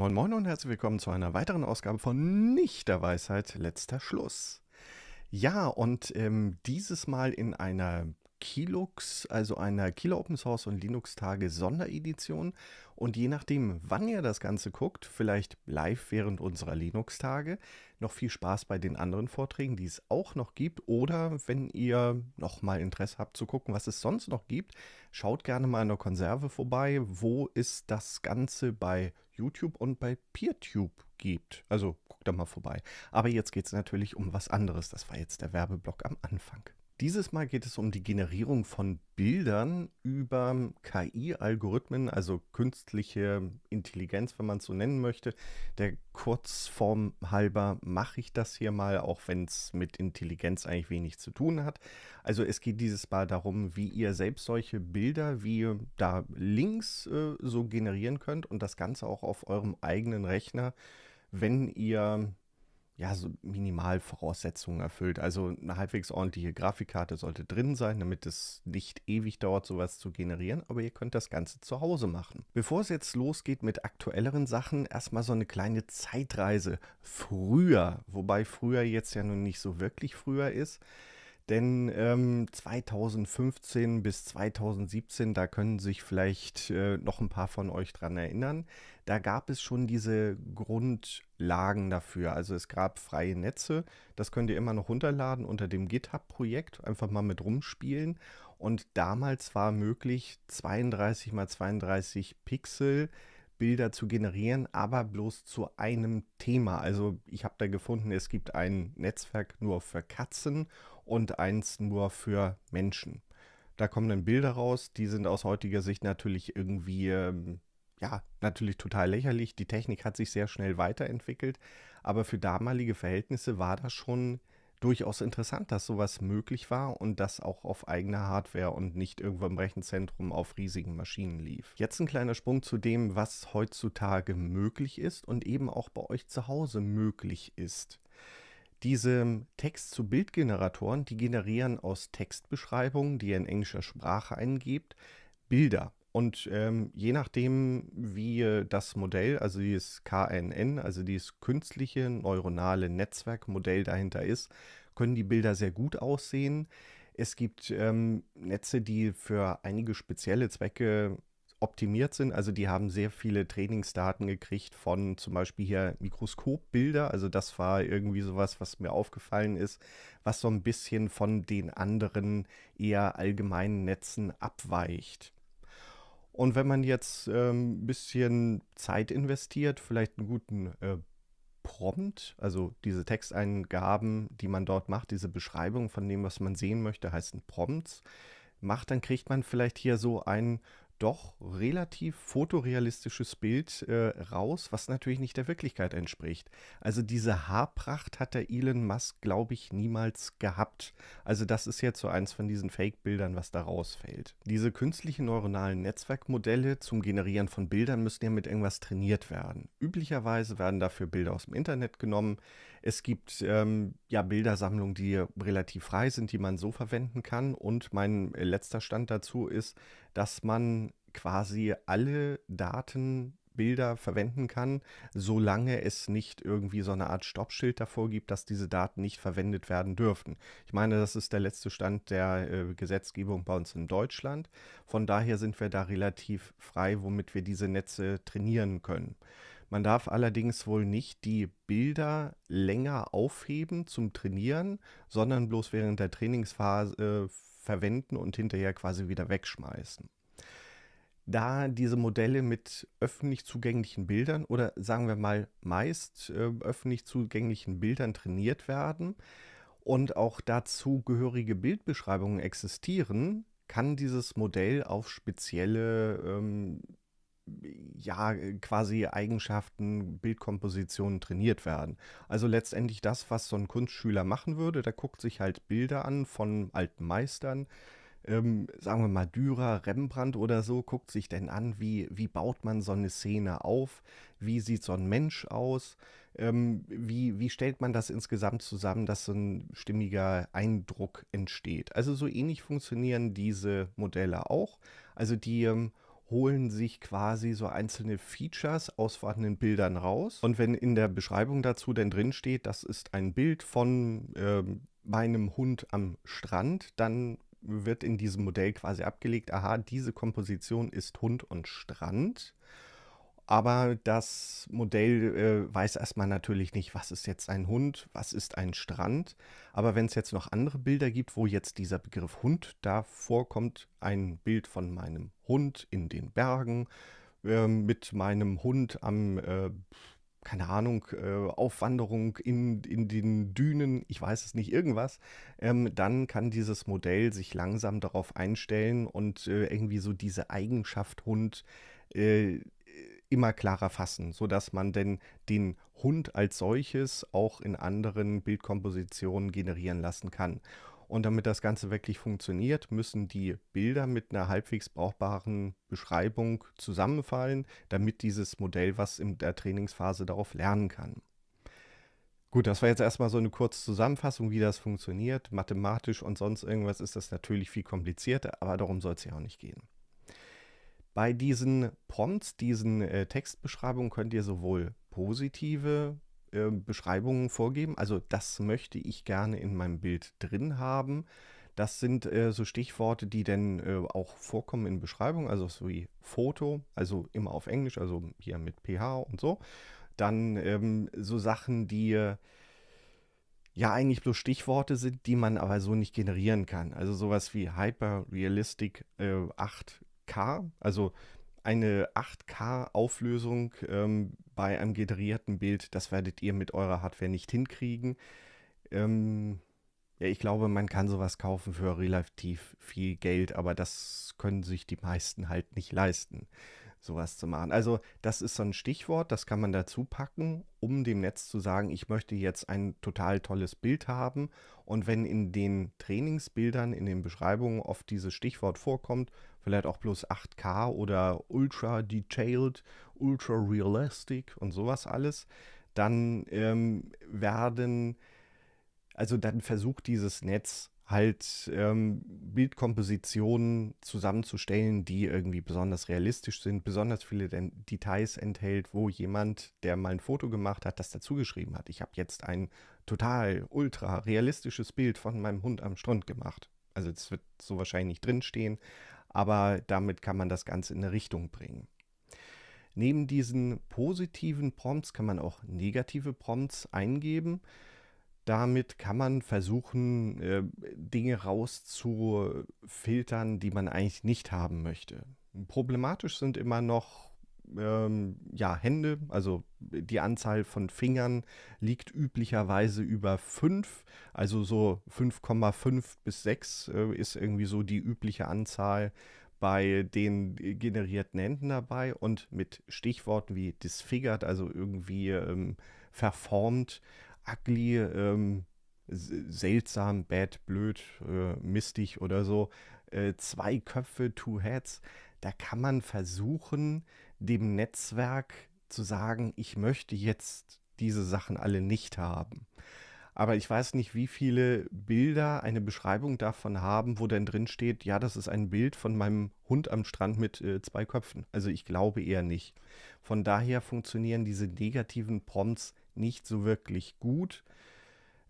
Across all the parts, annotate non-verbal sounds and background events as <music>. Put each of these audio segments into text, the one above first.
Moin Moin und herzlich willkommen zu einer weiteren Ausgabe von Nicht der Weisheit letzter Schluss. Ja, und ähm, dieses Mal in einer Kilux, also einer Kilo Open Source und Linux Tage Sonderedition. Und je nachdem, wann ihr das Ganze guckt, vielleicht live während unserer Linux Tage, noch viel Spaß bei den anderen Vorträgen, die es auch noch gibt. Oder wenn ihr nochmal Interesse habt zu gucken, was es sonst noch gibt, schaut gerne mal in der Konserve vorbei, wo es das Ganze bei YouTube und bei PeerTube gibt. Also guckt da mal vorbei. Aber jetzt geht es natürlich um was anderes. Das war jetzt der Werbeblock am Anfang. Dieses Mal geht es um die Generierung von Bildern über KI-Algorithmen, also künstliche Intelligenz, wenn man es so nennen möchte. Der Kurzform halber mache ich das hier mal, auch wenn es mit Intelligenz eigentlich wenig zu tun hat. Also es geht dieses Mal darum, wie ihr selbst solche Bilder wie da links äh, so generieren könnt und das Ganze auch auf eurem eigenen Rechner, wenn ihr ja, so Minimalvoraussetzungen erfüllt. Also eine halbwegs ordentliche Grafikkarte sollte drin sein, damit es nicht ewig dauert, sowas zu generieren. Aber ihr könnt das Ganze zu Hause machen. Bevor es jetzt losgeht mit aktuelleren Sachen, erstmal so eine kleine Zeitreise. Früher, wobei früher jetzt ja nun nicht so wirklich früher ist. Denn ähm, 2015 bis 2017, da können sich vielleicht äh, noch ein paar von euch dran erinnern, da gab es schon diese Grund- Lagen dafür. Also es gab freie Netze, das könnt ihr immer noch runterladen unter dem GitHub-Projekt, einfach mal mit rumspielen. Und damals war möglich, 32 mal 32 Pixel Bilder zu generieren, aber bloß zu einem Thema. Also ich habe da gefunden, es gibt ein Netzwerk nur für Katzen und eins nur für Menschen. Da kommen dann Bilder raus, die sind aus heutiger Sicht natürlich irgendwie ähm, ja, natürlich total lächerlich. Die Technik hat sich sehr schnell weiterentwickelt, aber für damalige Verhältnisse war das schon durchaus interessant, dass sowas möglich war und das auch auf eigener Hardware und nicht irgendwo im Rechenzentrum auf riesigen Maschinen lief. Jetzt ein kleiner Sprung zu dem, was heutzutage möglich ist und eben auch bei euch zu Hause möglich ist. Diese Text-zu-Bild-Generatoren, die generieren aus Textbeschreibungen, die ihr in englischer Sprache eingebt, Bilder. Und ähm, je nachdem, wie äh, das Modell, also dieses KNN, also dieses künstliche neuronale Netzwerkmodell dahinter ist, können die Bilder sehr gut aussehen. Es gibt ähm, Netze, die für einige spezielle Zwecke optimiert sind. Also die haben sehr viele Trainingsdaten gekriegt von zum Beispiel hier Mikroskopbilder. Also das war irgendwie sowas, was mir aufgefallen ist, was so ein bisschen von den anderen eher allgemeinen Netzen abweicht. Und wenn man jetzt ein ähm, bisschen Zeit investiert, vielleicht einen guten äh, Prompt, also diese Texteingaben, die man dort macht, diese Beschreibung von dem, was man sehen möchte, heißen Prompts, macht, dann kriegt man vielleicht hier so einen doch relativ fotorealistisches Bild äh, raus, was natürlich nicht der Wirklichkeit entspricht. Also diese Haarpracht hat der Elon Musk, glaube ich, niemals gehabt. Also das ist jetzt so eins von diesen Fake-Bildern, was da rausfällt. Diese künstlichen neuronalen Netzwerkmodelle zum Generieren von Bildern müssen ja mit irgendwas trainiert werden. Üblicherweise werden dafür Bilder aus dem Internet genommen, es gibt ähm, ja Bildersammlungen, die relativ frei sind, die man so verwenden kann. Und mein äh, letzter Stand dazu ist, dass man quasi alle Daten Bilder verwenden kann, solange es nicht irgendwie so eine Art Stoppschild davor gibt, dass diese Daten nicht verwendet werden dürften. Ich meine, das ist der letzte Stand der äh, Gesetzgebung bei uns in Deutschland. Von daher sind wir da relativ frei, womit wir diese Netze trainieren können. Man darf allerdings wohl nicht die Bilder länger aufheben zum Trainieren, sondern bloß während der Trainingsphase äh, verwenden und hinterher quasi wieder wegschmeißen. Da diese Modelle mit öffentlich zugänglichen Bildern oder sagen wir mal meist äh, öffentlich zugänglichen Bildern trainiert werden und auch dazugehörige Bildbeschreibungen existieren, kann dieses Modell auf spezielle ähm, ja, quasi Eigenschaften, Bildkompositionen trainiert werden. Also letztendlich das, was so ein Kunstschüler machen würde, der guckt sich halt Bilder an von alten Meistern, ähm, sagen wir mal Dürer, Rembrandt oder so, guckt sich denn an, wie, wie baut man so eine Szene auf, wie sieht so ein Mensch aus, ähm, wie, wie stellt man das insgesamt zusammen, dass so ein stimmiger Eindruck entsteht. Also so ähnlich funktionieren diese Modelle auch. Also die ähm, holen sich quasi so einzelne Features aus vorhandenen Bildern raus. Und wenn in der Beschreibung dazu denn drin steht, das ist ein Bild von äh, meinem Hund am Strand, dann wird in diesem Modell quasi abgelegt, aha, diese Komposition ist Hund und Strand. Aber das Modell äh, weiß erstmal natürlich nicht, was ist jetzt ein Hund, was ist ein Strand. Aber wenn es jetzt noch andere Bilder gibt, wo jetzt dieser Begriff Hund da vorkommt, ein Bild von meinem Hund in den Bergen, äh, mit meinem Hund am, äh, keine Ahnung, äh, Aufwanderung in, in den Dünen, ich weiß es nicht, irgendwas, ähm, dann kann dieses Modell sich langsam darauf einstellen und äh, irgendwie so diese Eigenschaft Hund äh, immer klarer fassen, sodass man denn den Hund als solches auch in anderen Bildkompositionen generieren lassen kann. Und damit das Ganze wirklich funktioniert, müssen die Bilder mit einer halbwegs brauchbaren Beschreibung zusammenfallen, damit dieses Modell was in der Trainingsphase darauf lernen kann. Gut, das war jetzt erstmal so eine kurze Zusammenfassung, wie das funktioniert. Mathematisch und sonst irgendwas ist das natürlich viel komplizierter, aber darum soll es ja auch nicht gehen. Bei diesen Prompts, diesen äh, Textbeschreibungen könnt ihr sowohl positive äh, Beschreibungen vorgeben, also das möchte ich gerne in meinem Bild drin haben. Das sind äh, so Stichworte, die dann äh, auch vorkommen in Beschreibungen, also so wie Foto, also immer auf Englisch, also hier mit PH und so. Dann ähm, so Sachen, die äh, ja eigentlich bloß Stichworte sind, die man aber so nicht generieren kann. Also sowas wie Hyper Realistic 8 äh, 8K, also eine 8K-Auflösung ähm, bei einem generierten Bild, das werdet ihr mit eurer Hardware nicht hinkriegen. Ähm, ja, ich glaube, man kann sowas kaufen für relativ viel Geld, aber das können sich die meisten halt nicht leisten, sowas zu machen. Also das ist so ein Stichwort, das kann man dazu packen, um dem Netz zu sagen, ich möchte jetzt ein total tolles Bild haben. Und wenn in den Trainingsbildern, in den Beschreibungen oft dieses Stichwort vorkommt, vielleicht auch bloß 8K oder Ultra Detailed, Ultra Realistic und sowas alles, dann ähm, werden, also dann versucht dieses Netz halt ähm, Bildkompositionen zusammenzustellen, die irgendwie besonders realistisch sind, besonders viele De Details enthält, wo jemand, der mal ein Foto gemacht hat, das dazu geschrieben hat. Ich habe jetzt ein total ultra realistisches Bild von meinem Hund am Strand gemacht. Also es wird so wahrscheinlich nicht drinstehen, aber damit kann man das Ganze in eine Richtung bringen. Neben diesen positiven Prompts kann man auch negative Prompts eingeben. Damit kann man versuchen, äh, Dinge rauszufiltern, die man eigentlich nicht haben möchte. Problematisch sind immer noch ähm, ja, Hände, also die Anzahl von Fingern liegt üblicherweise über 5, also so 5,5 bis 6 äh, ist irgendwie so die übliche Anzahl bei den generierten Händen dabei und mit Stichworten wie disfigured, also irgendwie ähm, verformt, ugly, ähm, seltsam, bad, blöd, äh, mistig oder so, äh, zwei Köpfe, two heads, da kann man versuchen, dem Netzwerk zu sagen, ich möchte jetzt diese Sachen alle nicht haben. Aber ich weiß nicht, wie viele Bilder eine Beschreibung davon haben, wo denn drin steht, ja, das ist ein Bild von meinem Hund am Strand mit äh, zwei Köpfen. Also ich glaube eher nicht. Von daher funktionieren diese negativen Prompts nicht so wirklich gut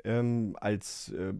ähm, als äh,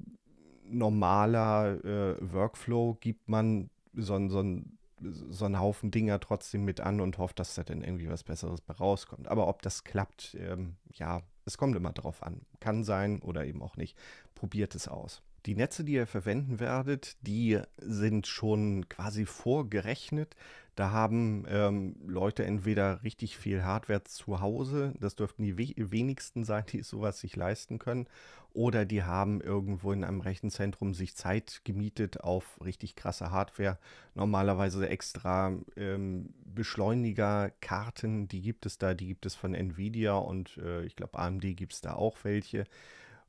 normaler äh, Workflow gibt man so, so ein so einen Haufen Dinger trotzdem mit an und hofft, dass da dann irgendwie was Besseres bei rauskommt. Aber ob das klappt, ähm, ja, es kommt immer drauf an. Kann sein oder eben auch nicht. Probiert es aus. Die Netze, die ihr verwenden werdet, die sind schon quasi vorgerechnet. Da haben ähm, Leute entweder richtig viel Hardware zu Hause, das dürften die wenigsten sein, die sowas sich leisten können, oder die haben irgendwo in einem Rechenzentrum sich Zeit gemietet auf richtig krasse Hardware. Normalerweise extra ähm, Beschleunigerkarten, die gibt es da, die gibt es von Nvidia und äh, ich glaube AMD gibt es da auch welche,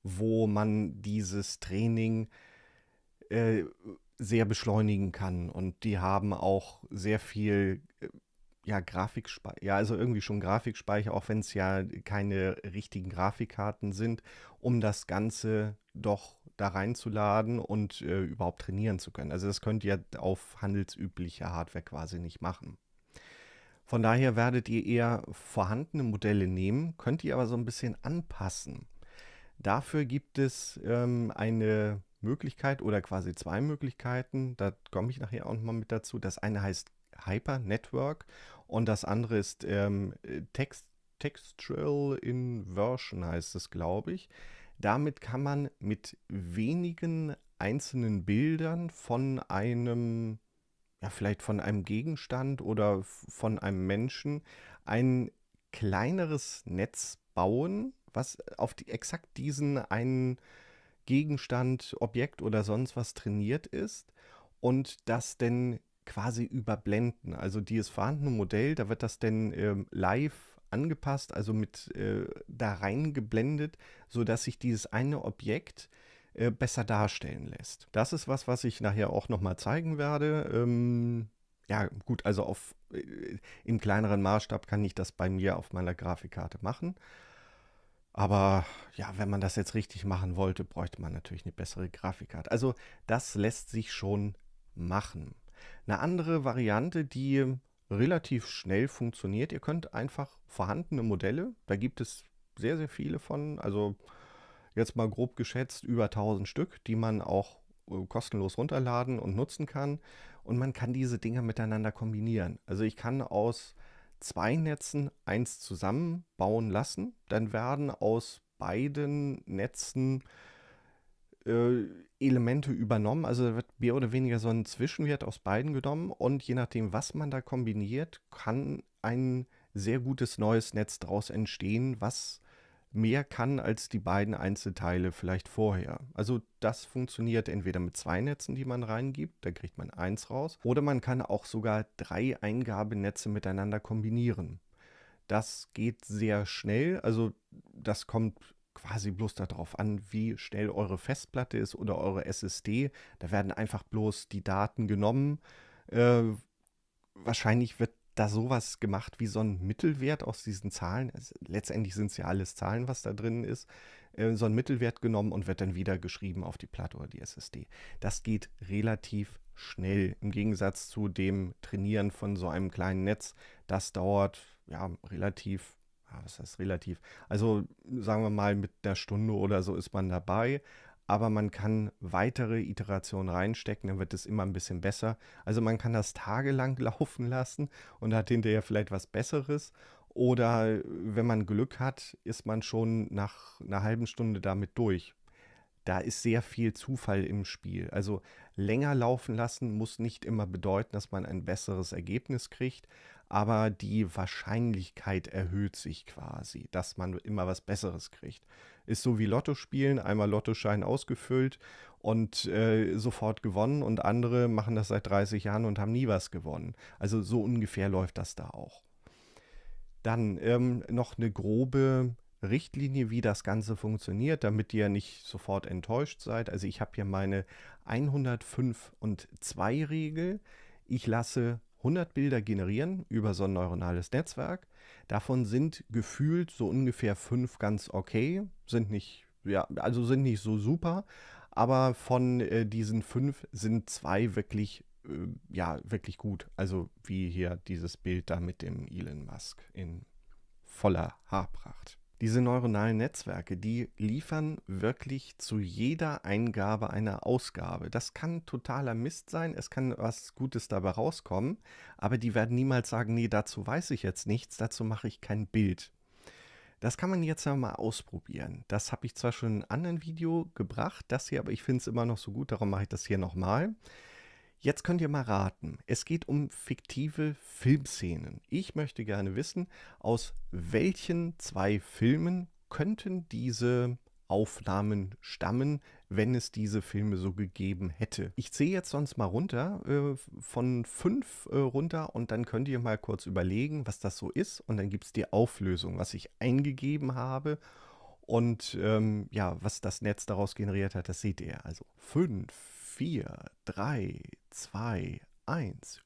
wo man dieses Training äh, sehr beschleunigen kann. Und die haben auch sehr viel äh, ja, Grafikspeicher, ja, also irgendwie schon Grafikspeicher, auch wenn es ja keine richtigen Grafikkarten sind, um das Ganze doch da reinzuladen und äh, überhaupt trainieren zu können. Also das könnt ihr auf handelsübliche Hardware quasi nicht machen. Von daher werdet ihr eher vorhandene Modelle nehmen, könnt ihr aber so ein bisschen anpassen. Dafür gibt es ähm, eine Möglichkeit oder quasi zwei Möglichkeiten, da komme ich nachher auch nochmal mit dazu. Das eine heißt Hyper Network und das andere ist ähm, Text, Textual Inversion heißt es, glaube ich. Damit kann man mit wenigen einzelnen Bildern von einem, ja vielleicht von einem Gegenstand oder von einem Menschen ein kleineres Netz bauen, was auf die, exakt diesen einen Gegenstand, Objekt oder sonst was trainiert ist und das denn quasi überblenden. Also dieses vorhandene Modell, da wird das denn ähm, live angepasst, also mit äh, da reingeblendet, sodass sich dieses eine Objekt äh, besser darstellen lässt. Das ist was, was ich nachher auch nochmal zeigen werde. Ähm, ja, gut, also auf, äh, im kleineren Maßstab kann ich das bei mir auf meiner Grafikkarte machen. Aber ja, wenn man das jetzt richtig machen wollte, bräuchte man natürlich eine bessere Grafikkarte. Also das lässt sich schon machen. Eine andere Variante, die relativ schnell funktioniert, ihr könnt einfach vorhandene Modelle, da gibt es sehr, sehr viele von, also jetzt mal grob geschätzt über 1000 Stück, die man auch äh, kostenlos runterladen und nutzen kann. Und man kann diese Dinge miteinander kombinieren. Also ich kann aus zwei Netzen eins zusammenbauen lassen. Dann werden aus beiden Netzen äh, Elemente übernommen. Also wird mehr oder weniger so ein Zwischenwert aus beiden genommen und je nachdem, was man da kombiniert, kann ein sehr gutes neues Netz daraus entstehen, was mehr kann als die beiden Einzelteile vielleicht vorher. Also das funktioniert entweder mit zwei Netzen, die man reingibt, da kriegt man eins raus, oder man kann auch sogar drei Eingabenetze miteinander kombinieren. Das geht sehr schnell, also das kommt quasi bloß darauf an, wie schnell eure Festplatte ist oder eure SSD. Da werden einfach bloß die Daten genommen. Äh, wahrscheinlich wird da sowas gemacht wie so ein Mittelwert aus diesen Zahlen. letztendlich sind es ja alles Zahlen, was da drin ist. Äh, so ein Mittelwert genommen und wird dann wieder geschrieben auf die Platte oder die SSD. Das geht relativ schnell im Gegensatz zu dem Trainieren von so einem kleinen Netz. Das dauert ja relativ ja, ah, das heißt relativ. Also sagen wir mal, mit einer Stunde oder so ist man dabei, aber man kann weitere Iterationen reinstecken, dann wird es immer ein bisschen besser. Also man kann das tagelang <laughs> laufen lassen und hat hinterher vielleicht was Besseres. Oder wenn man Glück hat, ist man schon nach einer halben Stunde damit durch. Da ist sehr viel Zufall im Spiel. Also länger laufen lassen muss nicht immer bedeuten, dass man ein besseres Ergebnis kriegt, aber die Wahrscheinlichkeit erhöht sich quasi, dass man immer was Besseres kriegt. Ist so wie Lotto spielen, einmal Lottoschein ausgefüllt und äh, sofort gewonnen und andere machen das seit 30 Jahren und haben nie was gewonnen. Also so ungefähr läuft das da auch. Dann ähm, noch eine grobe Richtlinie, wie das Ganze funktioniert, damit ihr nicht sofort enttäuscht seid. Also ich habe hier meine 105 und 2 Regel. Ich lasse 100 Bilder generieren über so ein neuronales Netzwerk. Davon sind gefühlt so ungefähr fünf ganz okay, sind nicht, ja, also sind nicht so super, aber von äh, diesen fünf sind zwei wirklich, äh, ja, wirklich gut. Also wie hier dieses Bild da mit dem Elon Musk in voller Haarpracht. Diese neuronalen Netzwerke, die liefern wirklich zu jeder Eingabe eine Ausgabe. Das kann totaler Mist sein, es kann was Gutes dabei rauskommen, aber die werden niemals sagen, nee, dazu weiß ich jetzt nichts, dazu mache ich kein Bild. Das kann man jetzt ja mal ausprobieren. Das habe ich zwar schon in einem anderen Video gebracht, das hier, aber ich finde es immer noch so gut, darum mache ich das hier nochmal. mal Jetzt könnt ihr mal raten. Es geht um fiktive Filmszenen. Ich möchte gerne wissen, aus welchen zwei Filmen könnten diese Aufnahmen stammen, wenn es diese Filme so gegeben hätte. Ich zähle jetzt sonst mal runter, äh, von fünf äh, runter und dann könnt ihr mal kurz überlegen, was das so ist und dann gibt es die Auflösung, was ich eingegeben habe und ähm, ja, was das Netz daraus generiert hat, das seht ihr. Also fünf, 4, 3, 2, 1.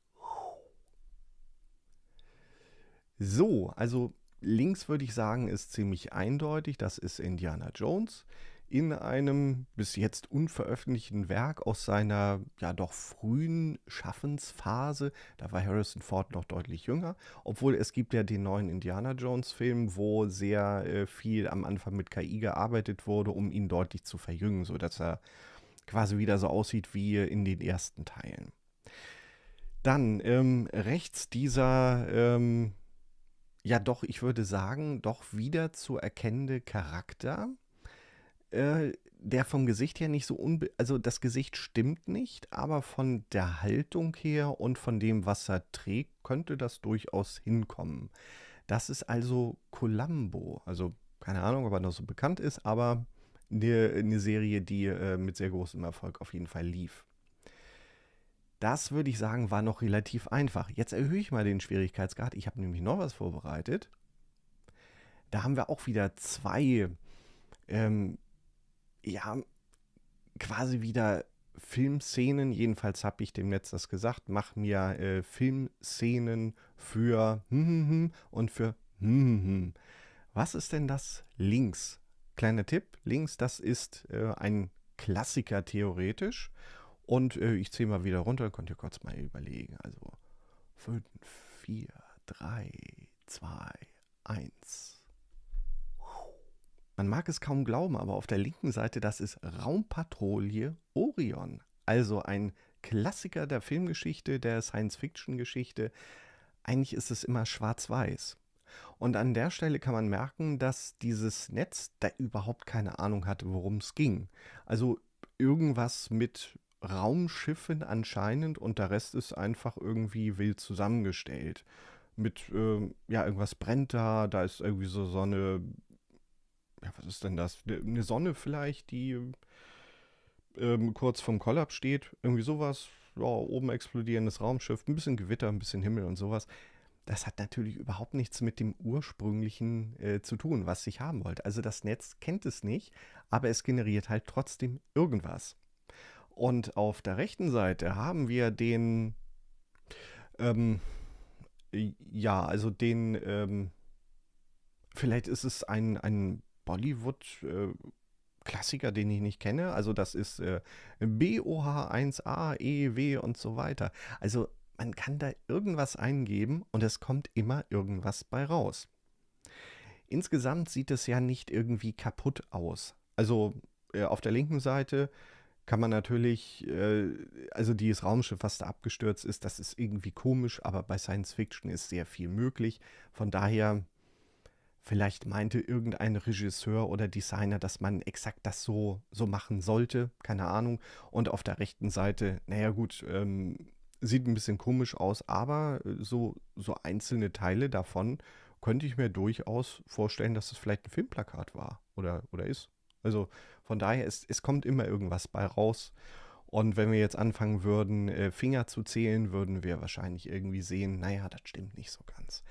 So, also links würde ich sagen, ist ziemlich eindeutig. Das ist Indiana Jones in einem bis jetzt unveröffentlichten Werk aus seiner ja doch frühen Schaffensphase. Da war Harrison Ford noch deutlich jünger, obwohl es gibt ja den neuen Indiana Jones Film, wo sehr äh, viel am Anfang mit KI gearbeitet wurde, um ihn deutlich zu verjüngen, sodass er quasi wieder so aussieht wie in den ersten Teilen. Dann ähm, rechts dieser, ähm, ja doch, ich würde sagen, doch wieder zu erkennende Charakter, äh, der vom Gesicht her nicht so unbe... Also das Gesicht stimmt nicht, aber von der Haltung her und von dem, was er trägt, könnte das durchaus hinkommen. Das ist also Columbo. Also keine Ahnung, ob er noch so bekannt ist, aber eine, eine Serie, die äh, mit sehr großem Erfolg auf jeden Fall lief. Das würde ich sagen, war noch relativ einfach. Jetzt erhöhe ich mal den Schwierigkeitsgrad. Ich habe nämlich noch was vorbereitet. Da haben wir auch wieder zwei, ähm, ja, quasi wieder Filmszenen. Jedenfalls habe ich dem Netz das gesagt. Mach mir äh, Filmszenen für hm, hm, hm und für. Was ist denn das links Kleiner Tipp, links, das ist äh, ein Klassiker theoretisch. Und äh, ich ziehe mal wieder runter, könnt ihr kurz mal überlegen. Also 5, 4, 3, 2, 1. Man mag es kaum glauben, aber auf der linken Seite, das ist Raumpatrouille Orion. Also ein Klassiker der Filmgeschichte, der Science-Fiction-Geschichte. Eigentlich ist es immer schwarz-weiß. Und an der Stelle kann man merken, dass dieses Netz da überhaupt keine Ahnung hatte, worum es ging. Also irgendwas mit Raumschiffen anscheinend und der Rest ist einfach irgendwie wild zusammengestellt. Mit, äh, ja, irgendwas brennt da, da ist irgendwie so Sonne. Ja, was ist denn das? Eine Sonne vielleicht, die ähm, kurz vom Kollaps steht. Irgendwie sowas. Ja, oben explodierendes Raumschiff, ein bisschen Gewitter, ein bisschen Himmel und sowas das hat natürlich überhaupt nichts mit dem ursprünglichen äh, zu tun, was ich haben wollte. Also das Netz kennt es nicht, aber es generiert halt trotzdem irgendwas. Und auf der rechten Seite haben wir den, ähm, ja, also den, ähm, vielleicht ist es ein, ein Bollywood-Klassiker, äh, den ich nicht kenne. Also das ist äh, BOH1A, EW und so weiter. Also man kann da irgendwas eingeben und es kommt immer irgendwas bei raus. Insgesamt sieht es ja nicht irgendwie kaputt aus. Also äh, auf der linken Seite kann man natürlich, äh, also dieses Raumschiff, was da abgestürzt ist, das ist irgendwie komisch, aber bei Science Fiction ist sehr viel möglich. Von daher, vielleicht meinte irgendein Regisseur oder Designer, dass man exakt das so, so machen sollte, keine Ahnung. Und auf der rechten Seite, naja gut, ähm, Sieht ein bisschen komisch aus, aber äh, so, so einzelne Teile davon könnte ich mir durchaus vorstellen, dass es vielleicht ein Filmplakat war oder, oder ist. Also von daher, es, es kommt immer irgendwas bei raus. Und wenn wir jetzt anfangen würden, äh, Finger zu zählen, würden wir wahrscheinlich irgendwie sehen, naja, das stimmt nicht so ganz.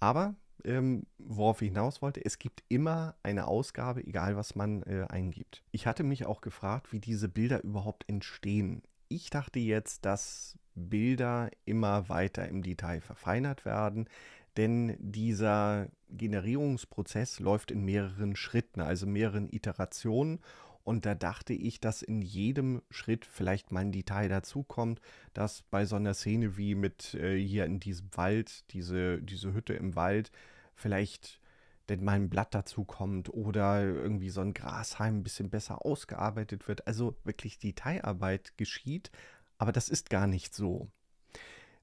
Aber ähm, worauf ich hinaus wollte, es gibt immer eine Ausgabe, egal was man äh, eingibt. Ich hatte mich auch gefragt, wie diese Bilder überhaupt entstehen. Ich dachte jetzt, dass Bilder immer weiter im Detail verfeinert werden, denn dieser Generierungsprozess läuft in mehreren Schritten, also mehreren Iterationen. Und da dachte ich, dass in jedem Schritt vielleicht mal ein Detail dazukommt, dass bei so einer Szene wie mit äh, hier in diesem Wald, diese, diese Hütte im Wald, vielleicht denn mal ein Blatt dazukommt oder irgendwie so ein Grashalm ein bisschen besser ausgearbeitet wird. Also wirklich Detailarbeit geschieht, aber das ist gar nicht so.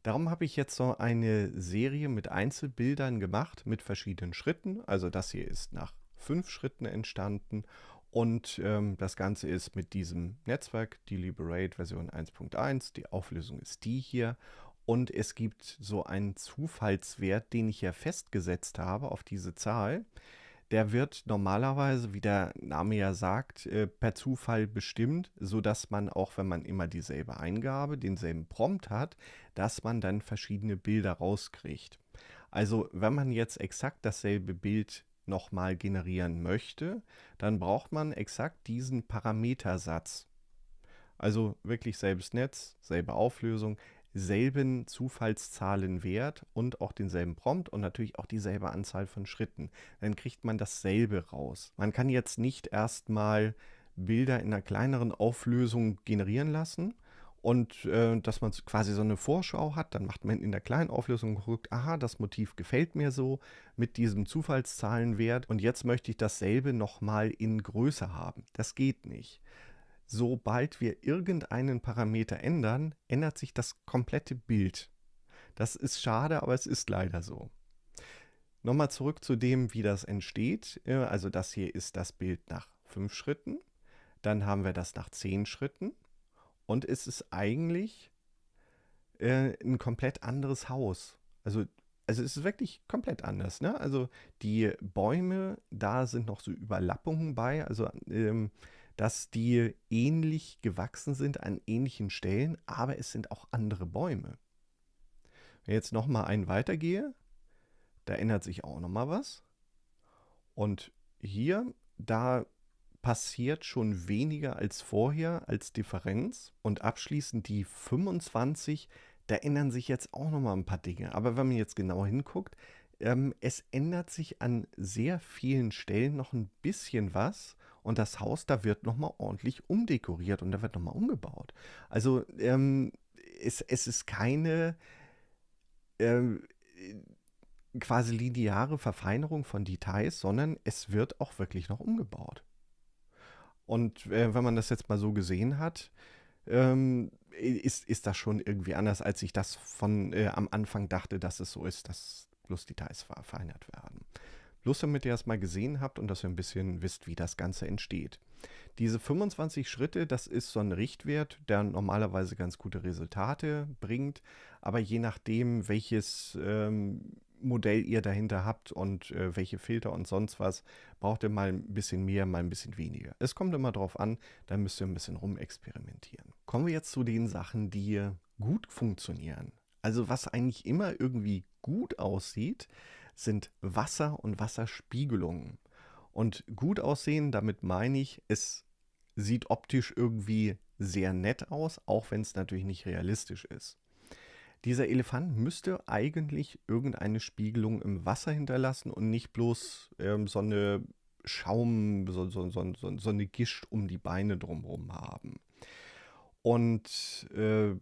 Darum habe ich jetzt so eine Serie mit Einzelbildern gemacht, mit verschiedenen Schritten. Also das hier ist nach fünf Schritten entstanden und ähm, das Ganze ist mit diesem Netzwerk, die Liberate Version 1.1, die Auflösung ist die hier. Und es gibt so einen Zufallswert, den ich ja festgesetzt habe auf diese Zahl der wird normalerweise, wie der Name ja sagt, äh, per Zufall bestimmt, sodass man auch, wenn man immer dieselbe Eingabe, denselben Prompt hat, dass man dann verschiedene Bilder rauskriegt. Also wenn man jetzt exakt dasselbe Bild nochmal generieren möchte, dann braucht man exakt diesen Parametersatz. Also wirklich selbes Netz, selbe Auflösung, selben Zufallszahlenwert und auch denselben Prompt und natürlich auch dieselbe Anzahl von Schritten. Dann kriegt man dasselbe raus. Man kann jetzt nicht erstmal Bilder in einer kleineren Auflösung generieren lassen, und äh, dass man quasi so eine Vorschau hat, dann macht man in der kleinen Auflösung guckt, aha, das Motiv gefällt mir so mit diesem Zufallszahlenwert und jetzt möchte ich dasselbe nochmal in Größe haben. Das geht nicht sobald wir irgendeinen Parameter ändern, ändert sich das komplette Bild. Das ist schade, aber es ist leider so. Nochmal zurück zu dem, wie das entsteht. Äh, also das hier ist das Bild nach fünf Schritten. Dann haben wir das nach zehn Schritten. Und es ist eigentlich äh, ein komplett anderes Haus. Also, also es ist wirklich komplett anders. Ne? Also die Bäume, da sind noch so Überlappungen bei. Also ähm, dass die ähnlich gewachsen sind an ähnlichen Stellen, aber es sind auch andere Bäume. Wenn ich jetzt nochmal einen weitergehe, da ändert sich auch nochmal was. Und hier, da passiert schon weniger als vorher als Differenz. Und abschließend die 25, da ändern sich jetzt auch nochmal ein paar Dinge. Aber wenn man jetzt genauer hinguckt, ähm, es ändert sich an sehr vielen Stellen noch ein bisschen was. Und das Haus, da wird nochmal ordentlich umdekoriert und da wird nochmal umgebaut. Also ähm, es, es ist keine ähm, quasi lineare Verfeinerung von Details, sondern es wird auch wirklich noch umgebaut. Und äh, wenn man das jetzt mal so gesehen hat, ähm, ist, ist das schon irgendwie anders, als ich das von äh, am Anfang dachte, dass es so ist, dass bloß Details verfeinert werden. Bloß damit ihr das mal gesehen habt und dass ihr ein bisschen wisst, wie das Ganze entsteht. Diese 25 Schritte, das ist so ein Richtwert, der normalerweise ganz gute Resultate bringt, aber je nachdem, welches ähm, Modell ihr dahinter habt und äh, welche Filter und sonst was, braucht ihr mal ein bisschen mehr, mal ein bisschen weniger. Es kommt immer drauf an, da müsst ihr ein bisschen rumexperimentieren. Kommen wir jetzt zu den Sachen, die gut funktionieren. Also was eigentlich immer irgendwie gut aussieht, sind Wasser und Wasserspiegelungen. Und gut aussehen, damit meine ich, es sieht optisch irgendwie sehr nett aus, auch wenn es natürlich nicht realistisch ist. Dieser Elefant müsste eigentlich irgendeine Spiegelung im Wasser hinterlassen und nicht bloß ähm, so eine Schaum, so, so, so, so, eine Gischt um die Beine drumherum haben. Und äh,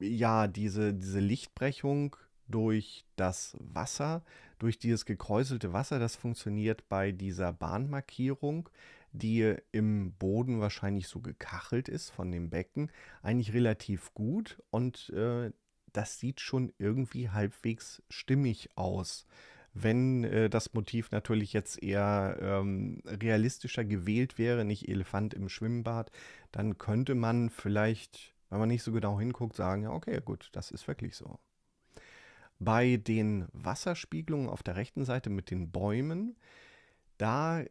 ja, diese, diese Lichtbrechung durch das Wasser, durch dieses gekräuselte Wasser. Das funktioniert bei dieser Bahnmarkierung, die im Boden wahrscheinlich so gekachelt ist von dem Becken, eigentlich relativ gut und äh, das sieht schon irgendwie halbwegs stimmig aus. Wenn äh, das Motiv natürlich jetzt eher ähm, realistischer gewählt wäre, nicht Elefant im Schwimmbad, dann könnte man vielleicht, wenn man nicht so genau hinguckt, sagen, ja, okay, gut, das ist wirklich so. Bei den Wasserspiegelungen auf der rechten Seite mit den Bäumen, da,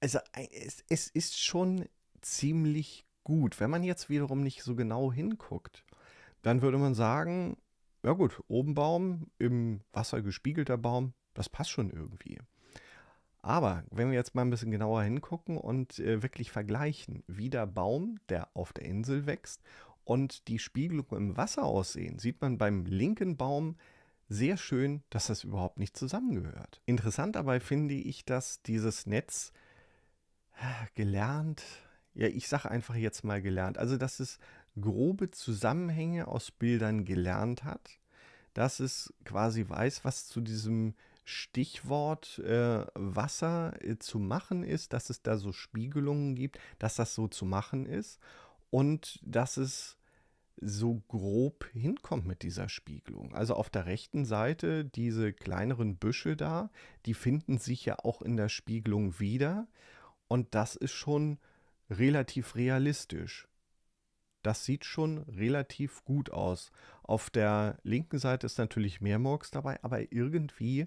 also es, es ist schon ziemlich gut. Wenn man jetzt wiederum nicht so genau hinguckt, dann würde man sagen, ja gut, oben Baum, im Wasser gespiegelter Baum, das passt schon irgendwie. Aber wenn wir jetzt mal ein bisschen genauer hingucken und äh, wirklich vergleichen, wie der Baum, der auf der Insel wächst, und die Spiegelung im Wasser aussehen, sieht man beim linken Baum sehr schön, dass das überhaupt nicht zusammengehört. Interessant dabei finde ich, dass dieses Netz äh, gelernt, ja, ich sage einfach jetzt mal gelernt, also dass es grobe Zusammenhänge aus Bildern gelernt hat, dass es quasi weiß, was zu diesem Stichwort äh, Wasser äh, zu machen ist, dass es da so Spiegelungen gibt, dass das so zu machen ist und dass es so grob hinkommt mit dieser Spiegelung. Also auf der rechten Seite diese kleineren Büsche da, die finden sich ja auch in der Spiegelung wieder und das ist schon relativ realistisch. Das sieht schon relativ gut aus. Auf der linken Seite ist natürlich mehr Murks dabei, aber irgendwie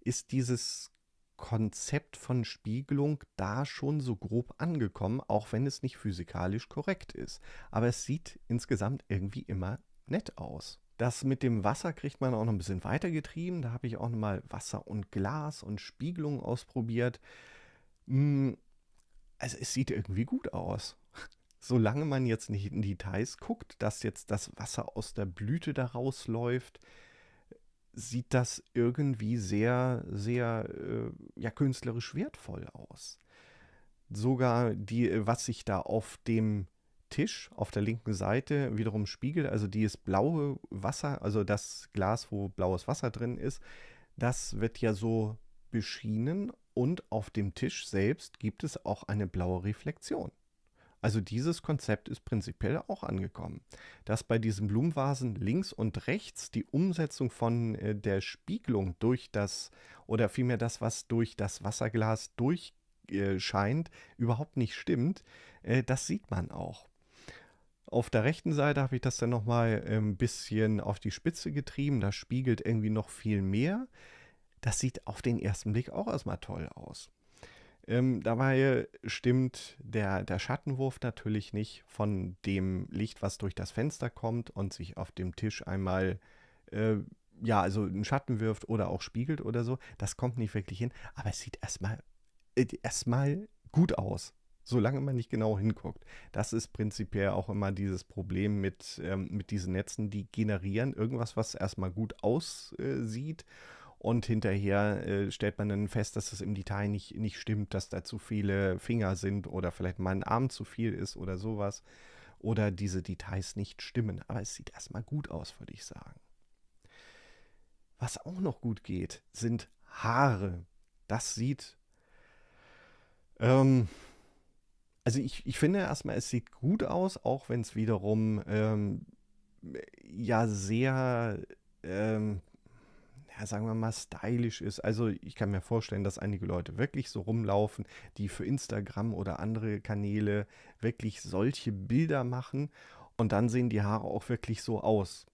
ist dieses Konzept von Spiegelung da schon so grob angekommen, auch wenn es nicht physikalisch korrekt ist. Aber es sieht insgesamt irgendwie immer nett aus. Das mit dem Wasser kriegt man auch noch ein bisschen weitergetrieben. Da habe ich auch noch mal Wasser und Glas und Spiegelung ausprobiert. Hm, also es sieht irgendwie gut aus. <laughs> Solange man jetzt nicht in Details guckt, dass jetzt das Wasser aus der Blüte da rausläuft, läuft sieht das irgendwie sehr, sehr äh, ja, künstlerisch wertvoll aus. Sogar die, äh, was sich da auf dem Tisch auf der linken Seite wiederum spiegelt, also dieses blaue Wasser, also das Glas, wo blaues Wasser drin ist, das wird ja so beschienen und auf dem Tisch selbst gibt es auch eine blaue Reflexion. Also dieses Konzept ist prinzipiell auch angekommen. Dass bei diesen Blumenvasen links und rechts die Umsetzung von äh, der Spiegelung durch das oder vielmehr das, was durch das Wasserglas durchscheint, überhaupt nicht stimmt, äh, das sieht man auch. Auf der rechten Seite habe ich das dann nochmal äh, ein bisschen auf die Spitze getrieben. Das spiegelt irgendwie noch viel mehr. Das sieht auf den ersten Blick auch erstmal toll aus. Ähm, dabei stimmt der, der Schattenwurf natürlich nicht von dem Licht, was durch das Fenster kommt und sich auf dem Tisch einmal, äh, ja, also einen Schatten wirft oder auch spiegelt oder so. Das kommt nicht wirklich hin, aber es sieht erstmal äh, erstmal gut aus, solange man nicht genau hinguckt. Das ist prinzipiell auch immer dieses Problem mit, ähm, mit diesen Netzen, die generieren irgendwas, was erstmal gut aussieht. Äh, und hinterher äh, stellt man dann fest, dass es im Detail nicht, nicht stimmt, dass da zu viele Finger sind oder vielleicht mein Arm zu viel ist oder sowas. Oder diese Details nicht stimmen. Aber es sieht erstmal gut aus, würde ich sagen. Was auch noch gut geht, sind Haare. Das sieht. Ähm, also ich, ich finde erstmal, es sieht gut aus, auch wenn es wiederum ähm, ja sehr ähm, ja, sagen wir mal, stylisch ist. Also ich kann mir vorstellen, dass einige Leute wirklich so rumlaufen, die für Instagram oder andere Kanäle wirklich solche Bilder machen und dann sehen die Haare auch wirklich so aus.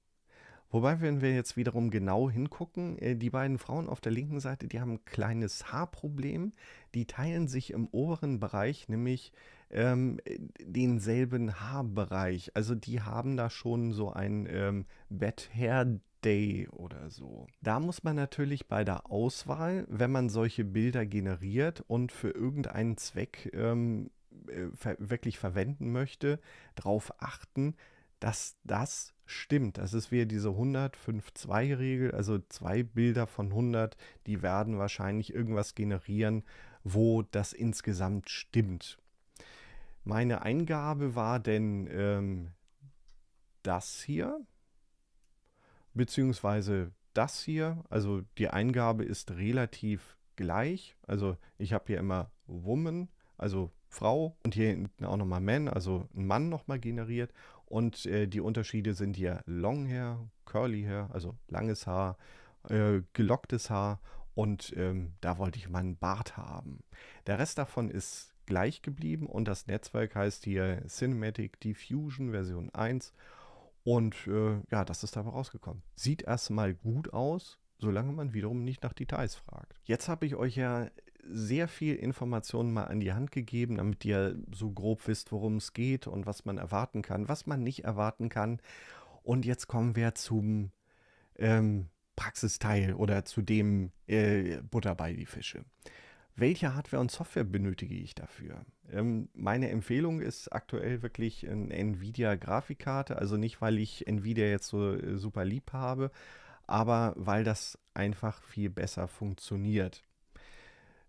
Wobei, wenn wir jetzt wiederum genau hingucken, äh, die beiden Frauen auf der linken Seite, die haben ein kleines Haarproblem. Die teilen sich im oberen Bereich nämlich ähm, denselben Haarbereich. Also die haben da schon so ein ähm, Bad Hair Day oder so. Da muss man natürlich bei der Auswahl, wenn man solche Bilder generiert und für irgendeinen Zweck ähm, äh, ver wirklich verwenden möchte, darauf achten, dass das stimmt. Das ist wieder diese 105 2 regel also zwei Bilder von 100, die werden wahrscheinlich irgendwas generieren, wo das insgesamt stimmt. Meine Eingabe war denn ähm, das hier beziehungsweise das hier. Also die Eingabe ist relativ gleich. Also ich habe hier immer Woman, also Frau und hier hinten auch nochmal Man, also ein Mann nochmal generiert. Und äh, die Unterschiede sind hier Long Hair, Curly Hair, also langes Haar, äh, gelocktes Haar und ähm, da wollte ich mal einen Bart haben. Der Rest davon ist gleich geblieben und das Netzwerk heißt hier Cinematic Diffusion Version 1 und äh, ja, das ist dabei rausgekommen. Sieht erstmal gut aus, solange man wiederum nicht nach Details fragt. Jetzt habe ich euch ja sehr viel Informationen mal an die Hand gegeben, damit ihr so grob wisst, worum es geht und was man erwarten kann, was man nicht erwarten kann. Und jetzt kommen wir zum ähm, Praxisteil oder zu dem äh, Butter bei die Fische welche Hardware und Software benötige ich dafür? Ähm, meine Empfehlung ist aktuell wirklich eine Nvidia-Grafikkarte, also nicht, weil ich Nvidia jetzt so äh, super lieb habe, aber weil das einfach viel besser funktioniert.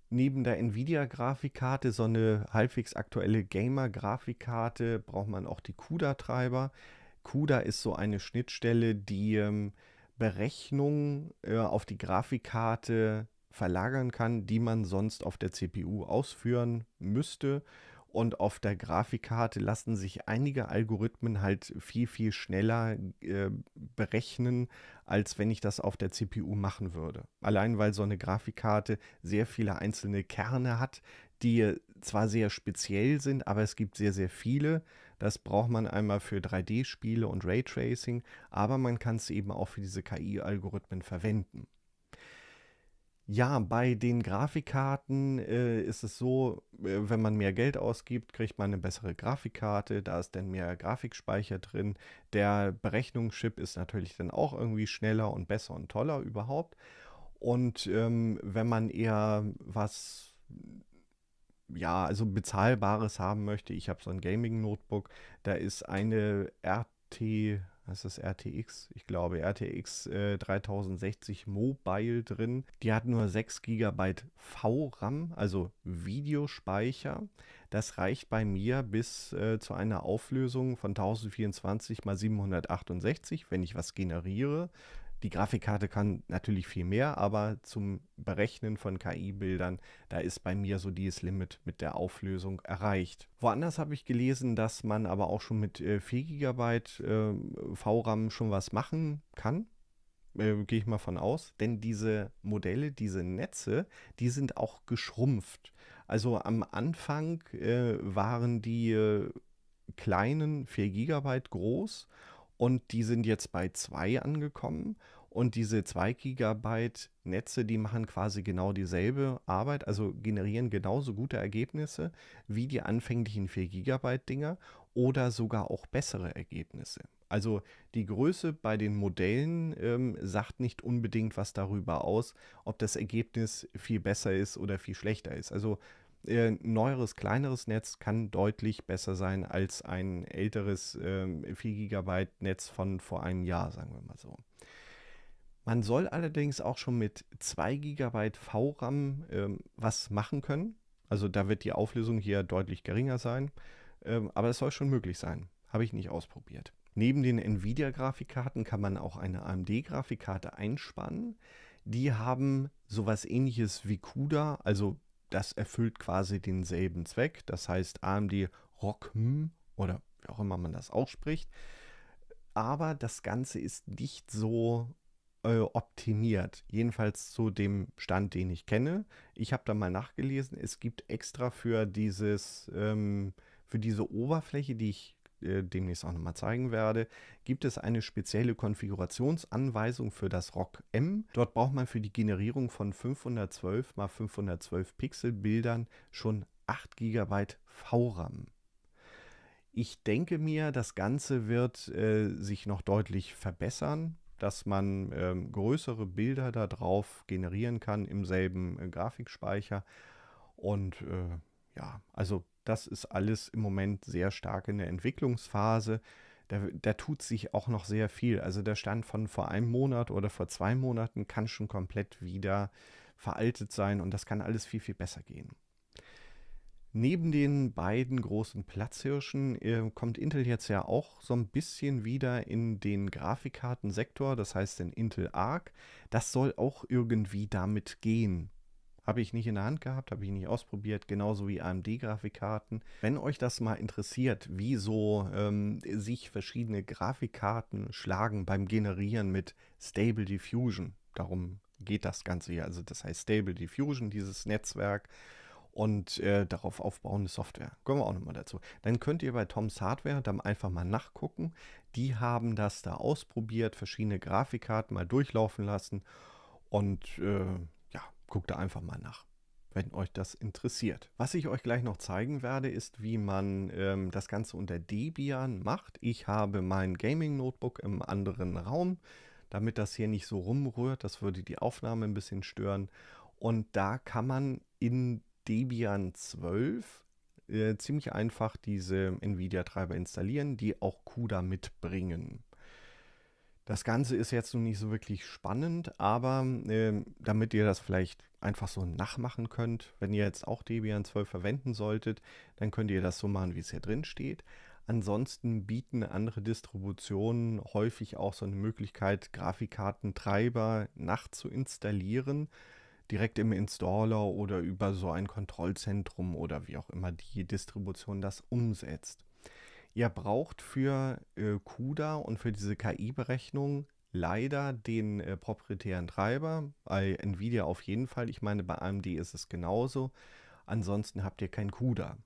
Neben der Nvidia-Grafikkarte, so eine halbwegs aktuelle Gamer-Grafikkarte, braucht man auch die CUDA-Treiber. CUDA ist so eine Schnittstelle, die ähm, Berechnungen äh, auf die Grafikkarte verlagern kann, die man sonst auf der CPU ausführen müsste. Und auf der Grafikkarte lassen sich einige Algorithmen halt viel, viel schneller äh, berechnen, als wenn ich das auf der CPU machen würde. Allein weil so eine Grafikkarte sehr viele einzelne Kerne hat, die zwar sehr speziell sind, aber es gibt sehr, sehr viele. Das braucht man einmal für 3D-Spiele und Raytracing, aber man kann es eben auch für diese KI-Algorithmen verwenden. Ja, bei den Grafikkarten äh, ist es so, äh, wenn man mehr Geld ausgibt, kriegt man eine bessere Grafikkarte, da ist dann mehr Grafikspeicher drin. Der Berechnungschip ist natürlich dann auch irgendwie schneller und besser und toller überhaupt. Und ähm, wenn man eher was, ja, also bezahlbares haben möchte, ich habe so ein Gaming-Notebook, da ist eine RT das ist RTX, ich glaube, RTX äh, 3060 Mobile drin. Die hat nur 6 GB VRAM, also Videospeicher. Das reicht bei mir bis äh, zu einer Auflösung von 1024 x 768, wenn ich was generiere. Die Grafikkarte kann natürlich viel mehr, aber zum Berechnen von KI-Bildern, da ist bei mir so dieses Limit mit der Auflösung erreicht. Woanders habe ich gelesen, dass man aber auch schon mit 4 GB äh, VRAM ähm, schon was machen kann äh, gehe ich mal von aus, denn diese Modelle, diese Netze, die sind auch geschrumpft. Also am Anfang äh, waren die äh, kleinen 4 GB groß und die sind jetzt bei 2 angekommen und diese 2 Gigabyte Netze, die machen quasi genau dieselbe Arbeit, also generieren genauso gute Ergebnisse wie die anfänglichen 4 Gigabyte Dinger oder sogar auch bessere Ergebnisse. Also die Größe bei den Modellen ähm, sagt nicht unbedingt was darüber aus, ob das Ergebnis viel besser ist oder viel schlechter ist. Also äh, neueres, kleineres Netz kann deutlich besser sein als ein älteres äh, 4 Gigabyte Netz von vor einem Jahr, sagen wir mal so. Man soll allerdings auch schon mit 2 GB VRAM ähm, was machen können. Also da wird die Auflösung hier deutlich geringer sein. Ähm, aber es soll schon möglich sein. Habe ich nicht ausprobiert. Neben den Nvidia-Grafikkarten kann man auch eine AMD-Grafikkarte einspannen. Die haben sowas ähnliches wie CUDA, also das erfüllt quasi denselben Zweck. Das heißt AMD ROCm hm oder wie auch immer man das ausspricht. Aber das Ganze ist nicht so äh, optimiert, jedenfalls zu dem Stand, den ich kenne. Ich habe da mal nachgelesen, es gibt extra für dieses, ähm, für diese Oberfläche, die ich äh, demnächst auch nochmal zeigen werde, gibt es eine spezielle Konfigurationsanweisung für das ROC M. Dort braucht man für die Generierung von 512 x 512 Pixel Bildern schon 8 GB VRAM. Ich denke mir, das Ganze wird äh, sich noch deutlich verbessern dass man ähm, größere Bilder darauf generieren kann im selben äh, Grafikspeicher. Und äh, ja, also das ist alles im Moment sehr stark in der Entwicklungsphase. Da, da, tut sich auch noch sehr viel. Also der Stand von vor einem Monat oder vor zwei Monaten kann schon komplett wieder veraltet sein und das kann alles viel, viel besser gehen. Neben den beiden großen Platzhirschen äh, kommt Intel jetzt ja auch so ein bisschen wieder in den Grafikkartensektor, das heißt in Intel Arc. Das soll auch irgendwie damit gehen. Habe ich nicht in der Hand gehabt, habe ich nicht ausprobiert, genauso wie AMD-Grafikkarten. Wenn euch das mal interessiert, wie so ähm, sich verschiedene Grafikkarten schlagen beim Generieren mit Stable Diffusion, darum geht das Ganze hier. Also das heißt Stable Diffusion, dieses Netzwerk, und äh, darauf aufbauende Software. Kommen wir auch nochmal dazu. Dann könnt ihr bei Toms Hardware dann einfach mal nachgucken. Die haben das da ausprobiert, verschiedene Grafikkarten mal durchlaufen lassen und äh, ja, guckt da einfach mal nach wenn euch das interessiert. Was ich euch gleich noch zeigen werde, ist, wie man ähm, das Ganze unter Debian macht. Ich habe mein Gaming-Notebook im anderen Raum, damit das hier nicht so rumrührt. Das würde die Aufnahme ein bisschen stören. Und da kann man in Debian 12 äh, ziemlich einfach diese Nvidia-Treiber installieren, die auch CUDA mitbringen. Das Ganze ist jetzt nun nicht so wirklich spannend, aber äh, damit ihr das vielleicht einfach so nachmachen könnt, wenn ihr jetzt auch Debian 12 verwenden solltet, dann könnt ihr das so machen, wie es hier drin steht. Ansonsten bieten andere Distributionen häufig auch so eine Möglichkeit, Grafikkartentreiber nachzuinstallieren. installieren direkt im Installer oder über so ein Kontrollzentrum oder wie auch immer die Distribution das umsetzt. Ihr braucht für äh, CUDA und für diese KI-Berechnung leider den äh, proprietären Treiber. Bei Nvidia auf jeden Fall. Ich meine, bei AMD ist es genauso. Ansonsten habt ihr kein CUDA.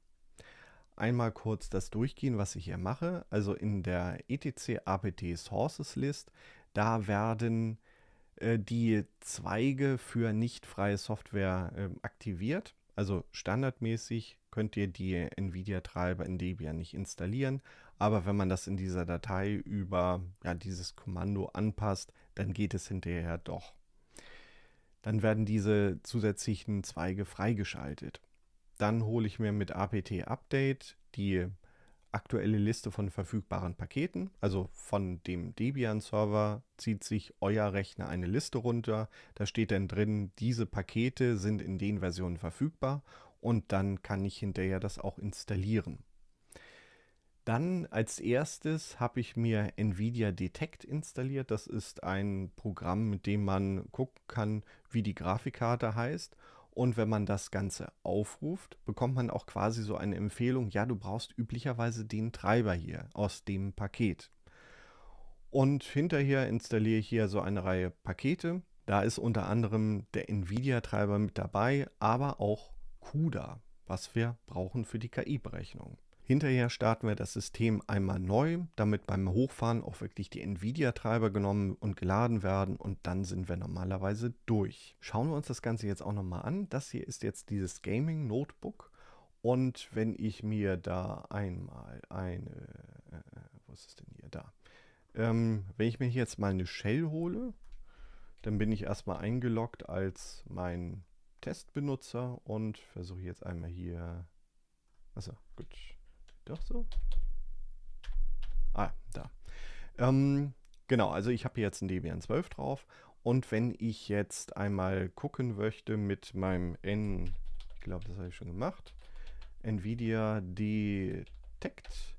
Einmal kurz das durchgehen, was ich hier mache. Also in der etc apt sources list, da werden äh, die Zweige für nicht freie Software äh, aktiviert. Also standardmäßig könnt ihr die NVIDIA-Treiber in Debian nicht installieren, aber wenn man das in dieser Datei über ja, dieses Kommando anpasst, dann geht es hinterher doch. Dann werden diese zusätzlichen Zweige freigeschaltet. Dann hole ich mir mit apt-update die aktuelle Liste von verfügbaren Paketen. Also von dem Debian-Server zieht sich euer Rechner eine Liste runter. Da steht dann drin, diese Pakete sind in den Versionen verfügbar und dann kann ich hinterher das auch installieren. Dann als erstes habe ich mir Nvidia Detect installiert. Das ist ein Programm, mit dem man gucken kann, wie die Grafikkarte heißt und wenn man das Ganze aufruft, bekommt man auch quasi so eine Empfehlung, ja, du brauchst üblicherweise den Treiber hier aus dem Paket. Und hinterher installiere ich hier so eine Reihe Pakete. Da ist unter anderem der NVIDIA-Treiber mit dabei, aber auch CUDA, was wir brauchen für die KI-Berechnung. Hinterher starten wir das System einmal neu, damit beim Hochfahren auch wirklich die NVIDIA-Treiber genommen und geladen werden und dann sind wir normalerweise durch. Schauen wir uns das Ganze jetzt auch nochmal an. Das hier ist jetzt dieses Gaming-Notebook und wenn ich mir da einmal eine, äh, wo ist es denn hier, da. Ähm, wenn ich mir hier jetzt mal eine Shell hole, dann bin ich erstmal eingeloggt als mein Testbenutzer und versuche jetzt einmal hier, also gut, doch so? Ah, da. Ähm, genau, also ich habe jetzt ein Debian 12 drauf. Und wenn ich jetzt einmal gucken möchte mit meinem N, ich glaube, das habe ich schon gemacht, NVIDIA Detect,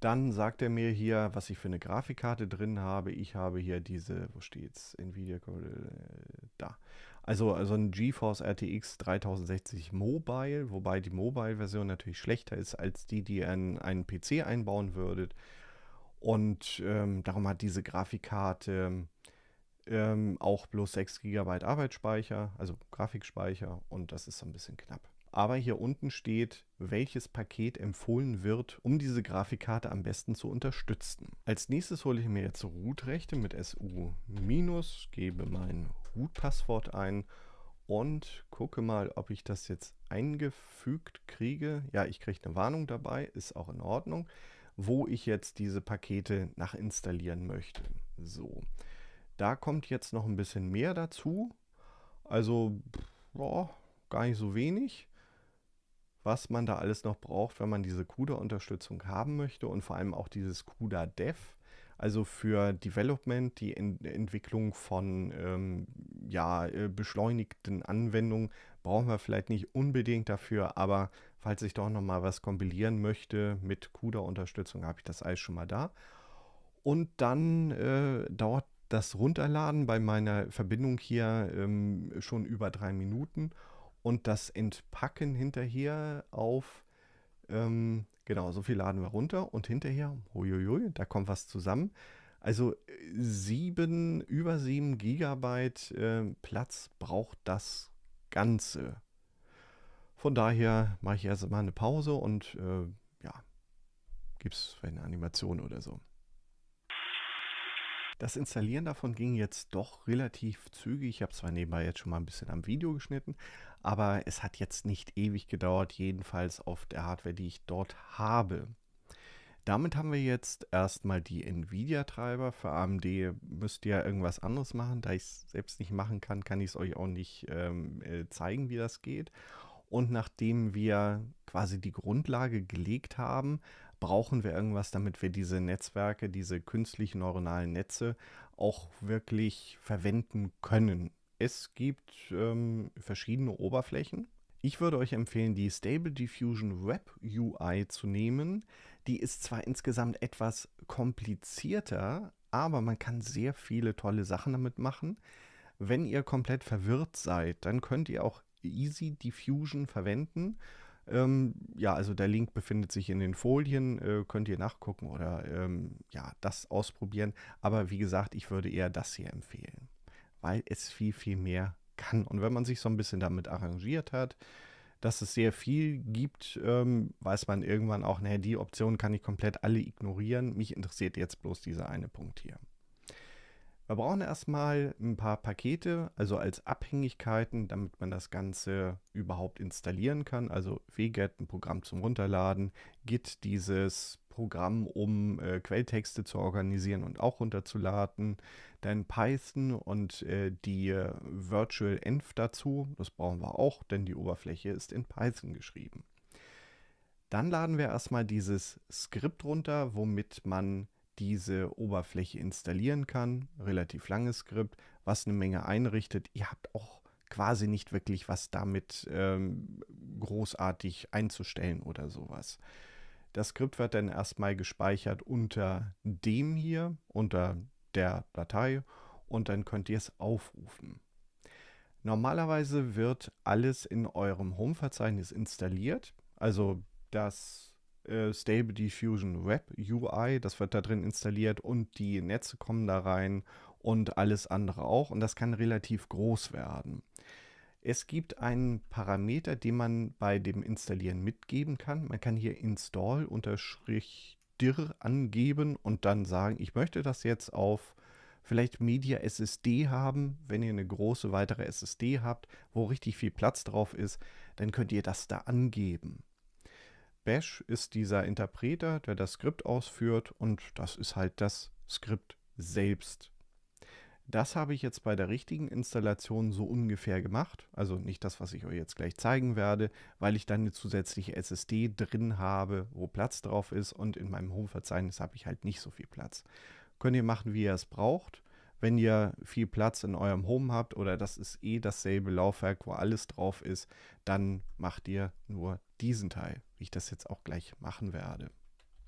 dann sagt er mir hier, was ich für eine Grafikkarte drin habe. Ich habe hier diese, wo steht es? NVIDIA, äh, da. Also, also ein GeForce RTX 3060 Mobile, wobei die Mobile-Version natürlich schlechter ist als die, die ihr in einen PC einbauen würdet. Und ähm, darum hat diese Grafikkarte ähm, auch bloß 6 GB Arbeitsspeicher, also Grafikspeicher. Und das ist so ein bisschen knapp aber hier unten steht, welches Paket empfohlen wird, um diese Grafikkarte am besten zu unterstützen. Als nächstes hole ich mir jetzt Root-Rechte mit SU-, gebe mein Root-Passwort ein und gucke mal, ob ich das jetzt eingefügt kriege. Ja, ich kriege eine Warnung dabei, ist auch in Ordnung, wo ich jetzt diese Pakete nach installieren möchte. So, da kommt jetzt noch ein bisschen mehr dazu. Also, ja, gar nicht so wenig was man da alles noch braucht, wenn man diese CUDA-Unterstützung haben möchte und vor allem auch dieses CUDA-Dev, also für Development, die Ent Entwicklung von ähm, ja, äh, beschleunigten Anwendungen, brauchen wir vielleicht nicht unbedingt dafür, aber falls ich doch nochmal was kompilieren möchte mit CUDA-Unterstützung, habe ich das alles schon mal da. Und dann äh, dauert das Runterladen bei meiner Verbindung hier ähm, schon über drei Minuten und das Entpacken hinterher auf, ähm, genau, so viel laden wir runter und hinterher, huiuiui, da kommt was zusammen. Also sieben, über 7 Gigabyte äh, Platz braucht das Ganze. Von daher mache ich erst mal eine Pause und äh, ja, gibt es eine Animation oder so. Das Installieren davon ging jetzt doch relativ zügig. Ich habe zwar nebenbei jetzt schon mal ein bisschen am Video geschnitten, aber es hat jetzt nicht ewig gedauert, jedenfalls auf der Hardware, die ich dort habe. Damit haben wir jetzt erstmal die NVIDIA-Treiber. Für AMD müsst ihr ja irgendwas anderes machen. Da ich es selbst nicht machen kann, kann ich es euch auch nicht ähm, äh, zeigen, wie das geht. Und nachdem wir quasi die Grundlage gelegt haben, brauchen wir irgendwas, damit wir diese Netzwerke, diese künstlichen neuronalen Netze auch wirklich verwenden können. Es gibt ähm, verschiedene Oberflächen. Ich würde euch empfehlen, die Stable Diffusion Web UI zu nehmen. Die ist zwar insgesamt etwas komplizierter, aber man kann sehr viele tolle Sachen damit machen. Wenn ihr komplett verwirrt seid, dann könnt ihr auch Easy Diffusion verwenden ähm, ja, also der Link befindet sich in den Folien, äh, könnt ihr nachgucken oder ähm, ja, das ausprobieren. Aber wie gesagt, ich würde eher das hier empfehlen, weil es viel, viel mehr kann. Und wenn man sich so ein bisschen damit arrangiert hat, dass es sehr viel gibt, ähm, weiß man irgendwann auch, naja, die Option kann ich komplett alle ignorieren. Mich interessiert jetzt bloß dieser eine Punkt hier. Wir brauchen erstmal ein paar Pakete, also als Abhängigkeiten, damit man das Ganze überhaupt installieren kann. Also wget, ein Programm zum Runterladen, git dieses Programm, um äh, Quelltexte zu organisieren und auch runterzuladen. Dann Python und äh, die äh, Virtual Env dazu. Das brauchen wir auch, denn die Oberfläche ist in Python geschrieben. Dann laden wir erstmal dieses Skript runter, womit man diese Oberfläche installieren kann. Relativ langes Skript, was eine Menge einrichtet. Ihr habt auch quasi nicht wirklich was damit ähm, großartig einzustellen oder sowas. Das Skript wird dann erstmal gespeichert unter dem hier, unter der Datei und dann könnt ihr es aufrufen. Normalerweise wird alles in eurem Home-Verzeichnis installiert, also das äh, Stable Diffusion Web UI. Das wird da drin installiert und die Netze kommen da rein und alles andere auch. Und das kann relativ groß werden. Es gibt einen Parameter, den man bei dem Installieren mitgeben kann. Man kann hier install unterstrich dir angeben und dann sagen, ich möchte das jetzt auf vielleicht Media SSD haben. Wenn ihr eine große weitere SSD habt, wo richtig viel Platz drauf ist, dann könnt ihr das da angeben. Bash ist dieser Interpreter, der das Skript ausführt und das ist halt das Skript selbst. Das habe ich jetzt bei der richtigen Installation so ungefähr gemacht, also nicht das, was ich euch jetzt gleich zeigen werde, weil ich dann eine zusätzliche SSD drin habe, wo Platz drauf ist und in meinem Home-Verzeichnis habe ich halt nicht so viel Platz. Könnt ihr machen, wie ihr es braucht. Wenn ihr viel Platz in eurem Home habt oder das ist eh dasselbe Laufwerk, wo alles drauf ist, dann macht ihr nur diesen Teil wie ich das jetzt auch gleich machen werde.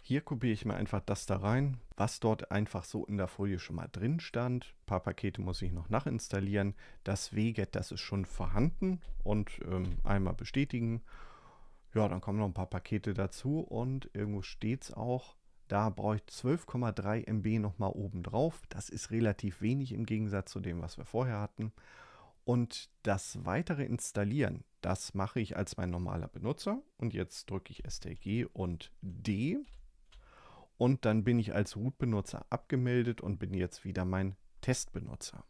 Hier kopiere ich mir einfach das da rein, was dort einfach so in der Folie schon mal drin stand. Ein paar Pakete muss ich noch nachinstallieren. Das WGET, das ist schon vorhanden und ähm, einmal bestätigen. Ja, dann kommen noch ein paar Pakete dazu und irgendwo steht es auch, da brauche ich 12,3 MB nochmal oben drauf. Das ist relativ wenig im Gegensatz zu dem, was wir vorher hatten. Und das weitere Installieren, das mache ich als mein normaler Benutzer. Und jetzt drücke ich STG und D. Und dann bin ich als Root-Benutzer abgemeldet und bin jetzt wieder mein Testbenutzer.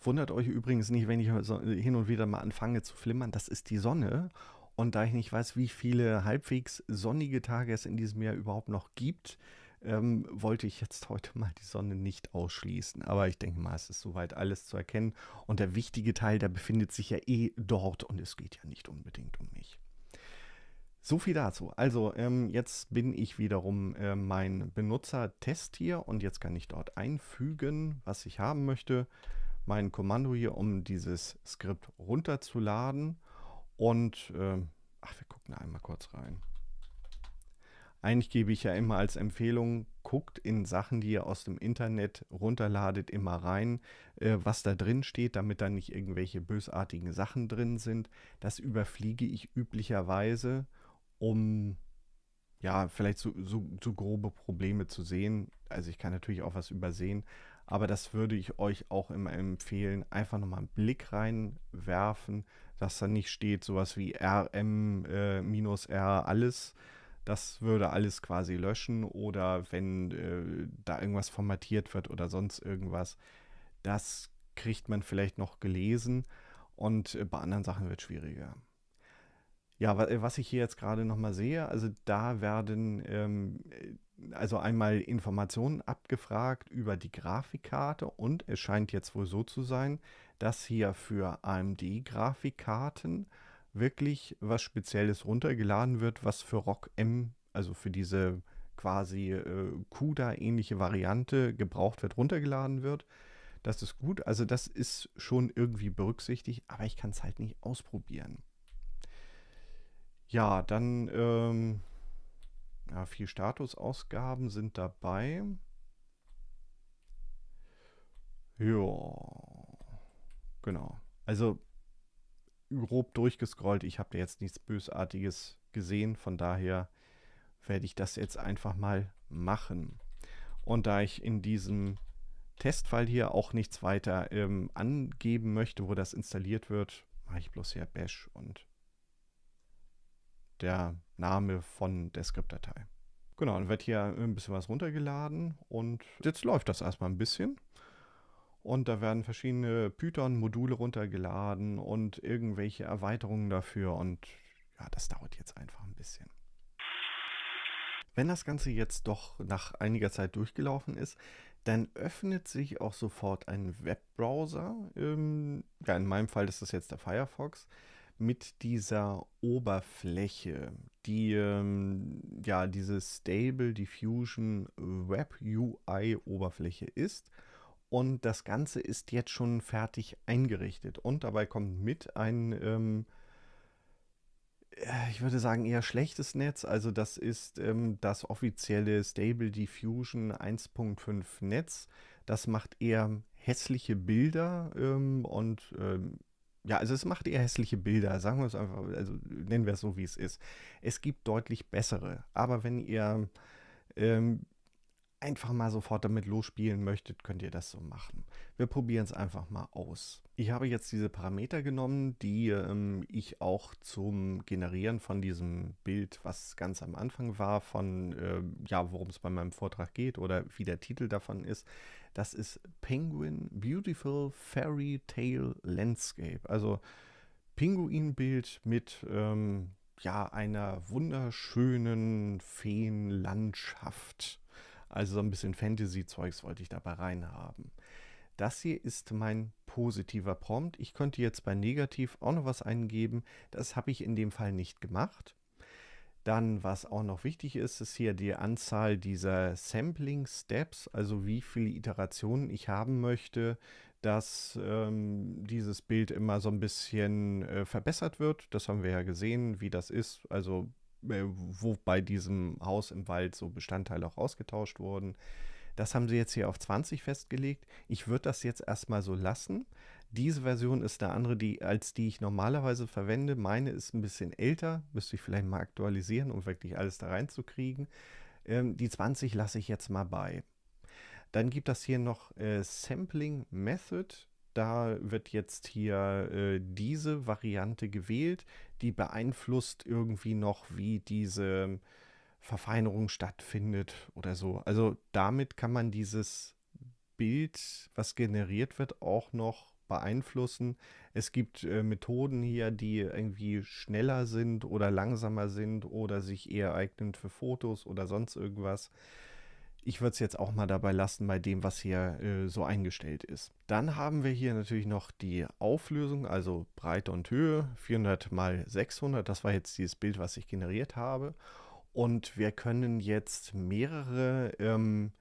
Wundert euch übrigens nicht, wenn ich hin und wieder mal anfange zu flimmern. Das ist die Sonne. Und da ich nicht weiß, wie viele halbwegs sonnige Tage es in diesem Jahr überhaupt noch gibt, ähm, wollte ich jetzt heute mal die Sonne nicht ausschließen. Aber ich denke mal, es ist soweit alles zu erkennen. Und der wichtige Teil, der befindet sich ja eh dort und es geht ja nicht unbedingt um mich. So viel dazu. Also ähm, jetzt bin ich wiederum äh, mein Benutzer-Test hier und jetzt kann ich dort einfügen, was ich haben möchte. Mein Kommando hier, um dieses Skript runterzuladen. Und äh, ach, wir gucken einmal kurz rein eigentlich gebe ich ja immer als Empfehlung, guckt in Sachen, die ihr aus dem Internet runterladet, immer rein, äh, was da drin steht, damit da nicht irgendwelche bösartigen Sachen drin sind. Das überfliege ich üblicherweise, um ja, vielleicht so, so, so grobe Probleme zu sehen. Also ich kann natürlich auch was übersehen, aber das würde ich euch auch immer empfehlen. Einfach nochmal einen Blick reinwerfen, dass da nicht steht sowas wie RM-R äh, alles, das würde alles quasi löschen oder wenn äh, da irgendwas formatiert wird oder sonst irgendwas, das kriegt man vielleicht noch gelesen und äh, bei anderen Sachen wird es schwieriger. Ja, äh, was ich hier jetzt gerade nochmal sehe, also da werden ähm, äh, also einmal Informationen abgefragt über die Grafikkarte und es scheint jetzt wohl so zu sein, dass hier für AMD-Grafikkarten wirklich was Spezielles runtergeladen wird, was für Rock M, also für diese quasi äh, CUDA-ähnliche Variante gebraucht wird, runtergeladen wird. Das ist gut. Also das ist schon irgendwie berücksichtigt, aber ich kann es halt nicht ausprobieren. Ja, dann ähm, ja, vier Statusausgaben sind dabei. Ja, genau. Also grob durchgescrollt. Ich habe da jetzt nichts Bösartiges gesehen. Von daher werde ich das jetzt einfach mal machen. Und da ich in diesem Testfall hier auch nichts weiter ähm, angeben möchte, wo das installiert wird, mache ich bloß hier Bash und der Name von der Skriptdatei. Genau, dann wird hier ein bisschen was runtergeladen und jetzt läuft das erstmal ein bisschen. Und da werden verschiedene Python-Module runtergeladen und irgendwelche Erweiterungen dafür. Und ja, das dauert jetzt einfach ein bisschen. Wenn das Ganze jetzt doch nach einiger Zeit durchgelaufen ist, dann öffnet sich auch sofort ein Webbrowser. Ähm, ja, in meinem Fall ist das jetzt der Firefox mit dieser Oberfläche, die ähm, ja diese Stable Diffusion Web UI Oberfläche ist. Und das Ganze ist jetzt schon fertig eingerichtet. Und dabei kommt mit ein, ähm, äh, ich würde sagen, eher schlechtes Netz. Also das ist ähm, das offizielle Stable Diffusion 1.5 Netz. Das macht eher hässliche Bilder ähm, und ähm, ja, also es macht eher hässliche Bilder, sagen wir es einfach, also nennen wir es so, wie es ist. Es gibt deutlich bessere, aber wenn ihr ähm, einfach mal sofort damit losspielen möchtet, könnt ihr das so machen. Wir probieren es einfach mal aus. Ich habe jetzt diese Parameter genommen, die ähm, ich auch zum Generieren von diesem Bild, was ganz am Anfang war, von äh, ja, worum es bei meinem Vortrag geht oder wie der Titel davon ist. Das ist Penguin Beautiful Fairy Tale Landscape. Also Pinguinbild mit ähm, ja, einer wunderschönen Feenlandschaft. Also so ein bisschen Fantasy-Zeugs wollte ich dabei reinhaben. Das hier ist mein positiver Prompt. Ich könnte jetzt bei negativ auch noch was eingeben. Das habe ich in dem Fall nicht gemacht. Dann, was auch noch wichtig ist, ist hier die Anzahl dieser Sampling Steps, also wie viele Iterationen ich haben möchte, dass ähm, dieses Bild immer so ein bisschen äh, verbessert wird. Das haben wir ja gesehen, wie das ist. Also äh, wo bei diesem Haus im Wald so Bestandteile auch ausgetauscht wurden. Das haben sie jetzt hier auf 20 festgelegt. Ich würde das jetzt erstmal so lassen. Diese Version ist eine andere, die, als die ich normalerweise verwende. Meine ist ein bisschen älter, müsste ich vielleicht mal aktualisieren, um wirklich alles da reinzukriegen. Ähm, die 20 lasse ich jetzt mal bei. Dann gibt das hier noch äh, Sampling Method da wird jetzt hier äh, diese Variante gewählt, die beeinflusst irgendwie noch, wie diese Verfeinerung stattfindet oder so. Also damit kann man dieses Bild, was generiert wird, auch noch beeinflussen. Es gibt äh, Methoden hier, die irgendwie schneller sind oder langsamer sind oder sich eher eignen für Fotos oder sonst irgendwas ich würde es jetzt auch mal dabei lassen bei dem, was hier äh, so eingestellt ist. Dann haben wir hier natürlich noch die Auflösung, also Breite und Höhe, 400 mal 600. Das war jetzt dieses Bild, was ich generiert habe. Und wir können jetzt mehrere ähm,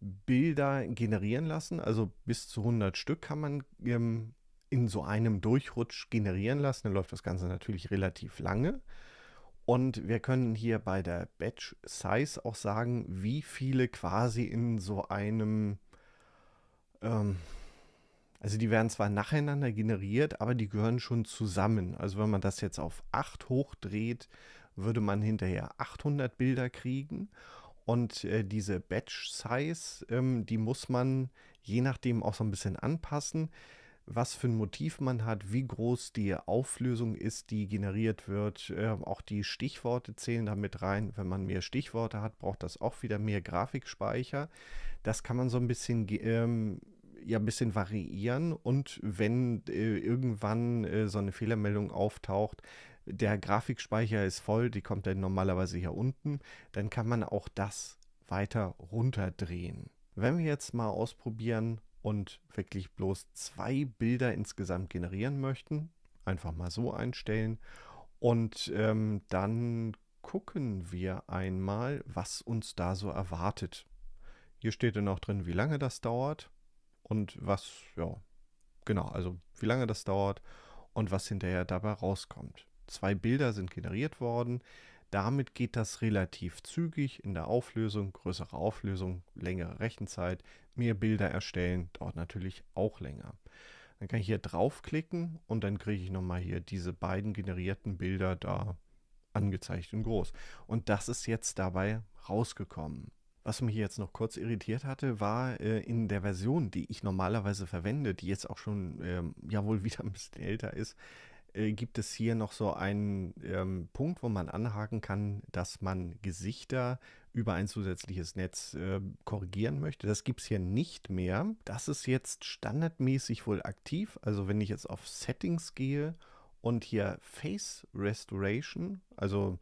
Bilder generieren lassen. Also bis zu 100 Stück kann man ähm, in so einem Durchrutsch generieren lassen. Dann läuft das Ganze natürlich relativ lange. Und wir können hier bei der Batch Size auch sagen, wie viele quasi in so einem, ähm, also die werden zwar nacheinander generiert, aber die gehören schon zusammen. Also wenn man das jetzt auf 8 hochdreht, würde man hinterher 800 Bilder kriegen. Und äh, diese Batch Size, ähm, die muss man je nachdem auch so ein bisschen anpassen was für ein Motiv man hat, wie groß die Auflösung ist, die generiert wird. Äh, auch die Stichworte zählen damit rein. Wenn man mehr Stichworte hat, braucht das auch wieder mehr Grafikspeicher. Das kann man so ein bisschen ähm, ja ein bisschen variieren und wenn äh, irgendwann äh, so eine Fehlermeldung auftaucht, der Grafikspeicher ist voll, die kommt dann normalerweise hier unten, dann kann man auch das weiter runterdrehen. Wenn wir jetzt mal ausprobieren, und wirklich bloß zwei Bilder insgesamt generieren möchten, einfach mal so einstellen. Und ähm, dann gucken wir einmal, was uns da so erwartet. Hier steht dann auch drin, wie lange das dauert und was, ja, genau, also wie lange das dauert und was hinterher dabei rauskommt. Zwei Bilder sind generiert worden. Damit geht das relativ zügig in der Auflösung, größere Auflösung, längere Rechenzeit, mehr Bilder erstellen, dauert natürlich auch länger. Dann kann ich hier draufklicken und dann kriege ich nochmal hier diese beiden generierten Bilder da angezeigt und groß. Und das ist jetzt dabei rausgekommen. Was mich jetzt noch kurz irritiert hatte, war äh, in der Version, die ich normalerweise verwende, die jetzt auch schon ähm, ja wohl <laughs> wieder ein bisschen älter ist, äh, gibt es hier noch so einen ähm, Punkt, wo man anhaken kann, dass man Gesichter über ein zusätzliches Netz äh, korrigieren möchte. Das gibt es hier nicht mehr. Das ist jetzt standardmäßig wohl aktiv. Also wenn ich jetzt auf Settings gehe und hier Face Restoration, also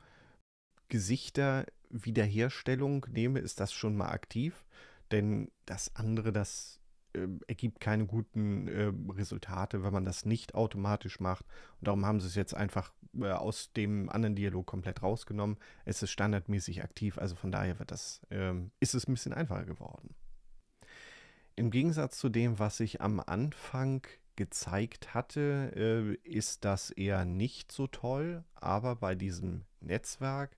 Gesichterwiederherstellung nehme, ist das schon mal aktiv. Denn das andere, das äh, ergibt keine guten äh, Resultate, wenn man das nicht automatisch macht. Und darum haben sie es jetzt einfach äh, aus dem anderen Dialog komplett rausgenommen. Es ist standardmäßig aktiv, also von daher wird das, ähm, ist es ein bisschen einfacher geworden. Im Gegensatz zu dem, was ich am Anfang gezeigt hatte, äh, ist das eher nicht so toll, aber bei diesem Netzwerk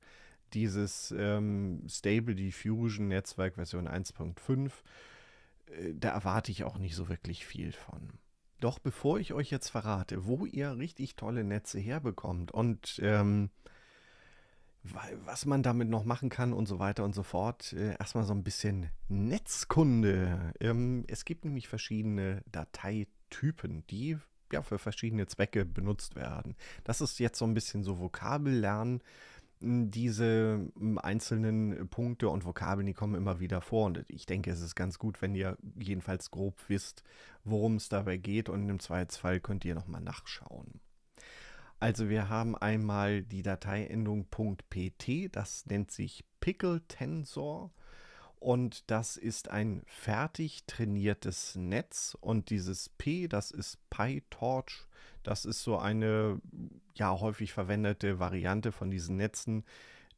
dieses ähm, Stable Diffusion Netzwerk Version 1.5 äh, da erwarte ich auch nicht so wirklich viel von. Doch bevor ich euch jetzt verrate, wo ihr richtig tolle Netze herbekommt und ähm, was man damit noch machen kann und so weiter und so fort, äh, erstmal so ein bisschen Netzkunde. Ähm, es gibt nämlich verschiedene Dateitypen, die ja für verschiedene Zwecke benutzt werden. Das ist jetzt so ein bisschen so Vokabellernen diese hm, einzelnen äh, Punkte und Vokabeln, die kommen immer wieder vor. Und ich denke, es ist ganz gut, wenn ihr jedenfalls grob wisst, worum es dabei geht. Und im Zweifelsfall könnt ihr nochmal nachschauen. Also wir haben einmal die Dateiendung .pt, das nennt sich Pickle Tensor und das ist ein fertig trainiertes Netz und dieses P, das ist PyTorch das ist so eine ja häufig verwendete Variante von diesen Netzen,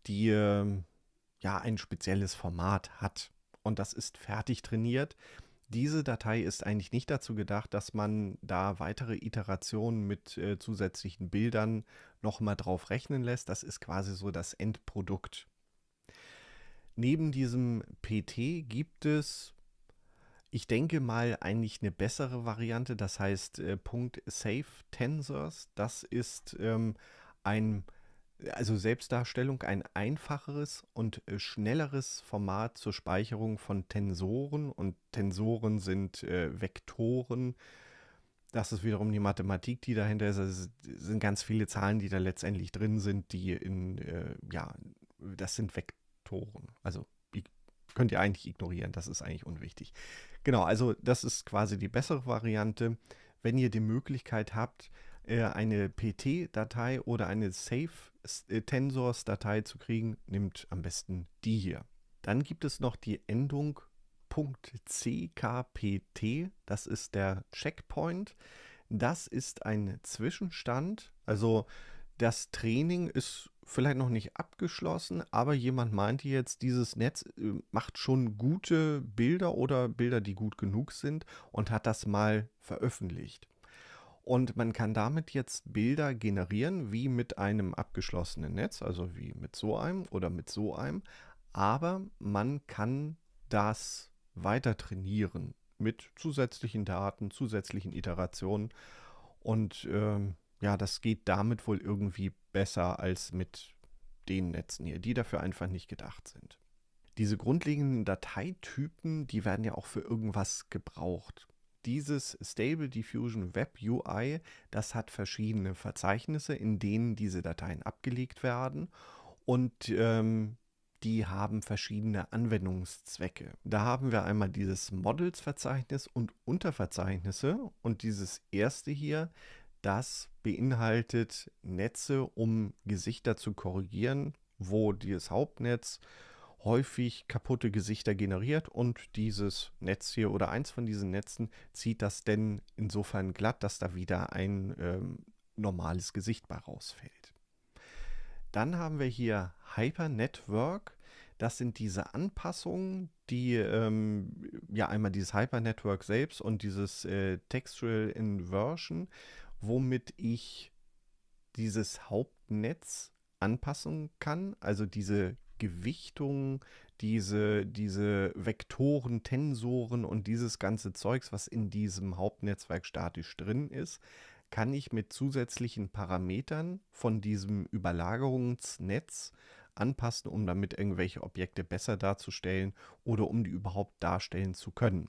die ähm, ja ein spezielles Format hat. Und das ist fertig trainiert. Diese Datei ist eigentlich nicht dazu gedacht, dass man da weitere Iterationen mit äh, zusätzlichen Bildern nochmal drauf rechnen lässt. Das ist quasi so das Endprodukt. Neben diesem PT gibt es ich denke mal, eigentlich eine bessere Variante. Das heißt, äh, Punkt Safe Tensors, das ist ähm, ein, also Selbstdarstellung, ein einfacheres und äh, schnelleres Format zur Speicherung von Tensoren. Und Tensoren sind äh, Vektoren. Das ist wiederum die Mathematik, die dahinter ist. Also, es sind ganz viele Zahlen, die da letztendlich drin sind, die in, äh, ja, das sind Vektoren. Also könnt ihr eigentlich ignorieren, das ist eigentlich unwichtig. Genau, also das ist quasi die bessere Variante, wenn ihr die Möglichkeit habt, äh, eine PT-Datei oder eine Safe-Tensors-Datei zu kriegen, nimmt am besten die hier. Dann gibt es noch die Endung .ckpt, das ist der Checkpoint. Das ist ein Zwischenstand, also das Training ist vielleicht noch nicht abgeschlossen, aber jemand meinte jetzt, dieses Netz äh, macht schon gute Bilder oder Bilder, die gut genug sind und hat das mal veröffentlicht. Und man kann damit jetzt Bilder generieren, wie mit einem abgeschlossenen Netz, also wie mit so einem oder mit so einem, aber man kann das weiter trainieren mit zusätzlichen Daten, zusätzlichen Iterationen und ähm, ja, das geht damit wohl irgendwie besser als mit den Netzen hier, die dafür einfach nicht gedacht sind. Diese grundlegenden Dateitypen, die werden ja auch für irgendwas gebraucht. Dieses Stable Diffusion Web UI, das hat verschiedene Verzeichnisse, in denen diese Dateien abgelegt werden und ähm, die haben verschiedene Anwendungszwecke. Da haben wir einmal dieses Models-Verzeichnis und Unterverzeichnisse und dieses erste hier, das beinhaltet Netze, um Gesichter zu korrigieren, wo dieses Hauptnetz häufig kaputte Gesichter generiert und dieses Netz hier oder eins von diesen Netzen zieht das denn insofern glatt, dass da wieder ein ähm, normales Gesicht bei rausfällt. Dann haben wir hier Hyper Network. Das sind diese Anpassungen, die ähm, ja einmal dieses Hyper Network selbst und dieses äh, Textual Inversion womit ich dieses Hauptnetz anpassen kann, also diese Gewichtung, diese, diese Vektoren, Tensoren und dieses ganze Zeugs, was in diesem Hauptnetzwerk statisch drin ist, kann ich mit zusätzlichen Parametern von diesem Überlagerungsnetz anpassen, um damit irgendwelche Objekte besser darzustellen oder um die überhaupt darstellen zu können.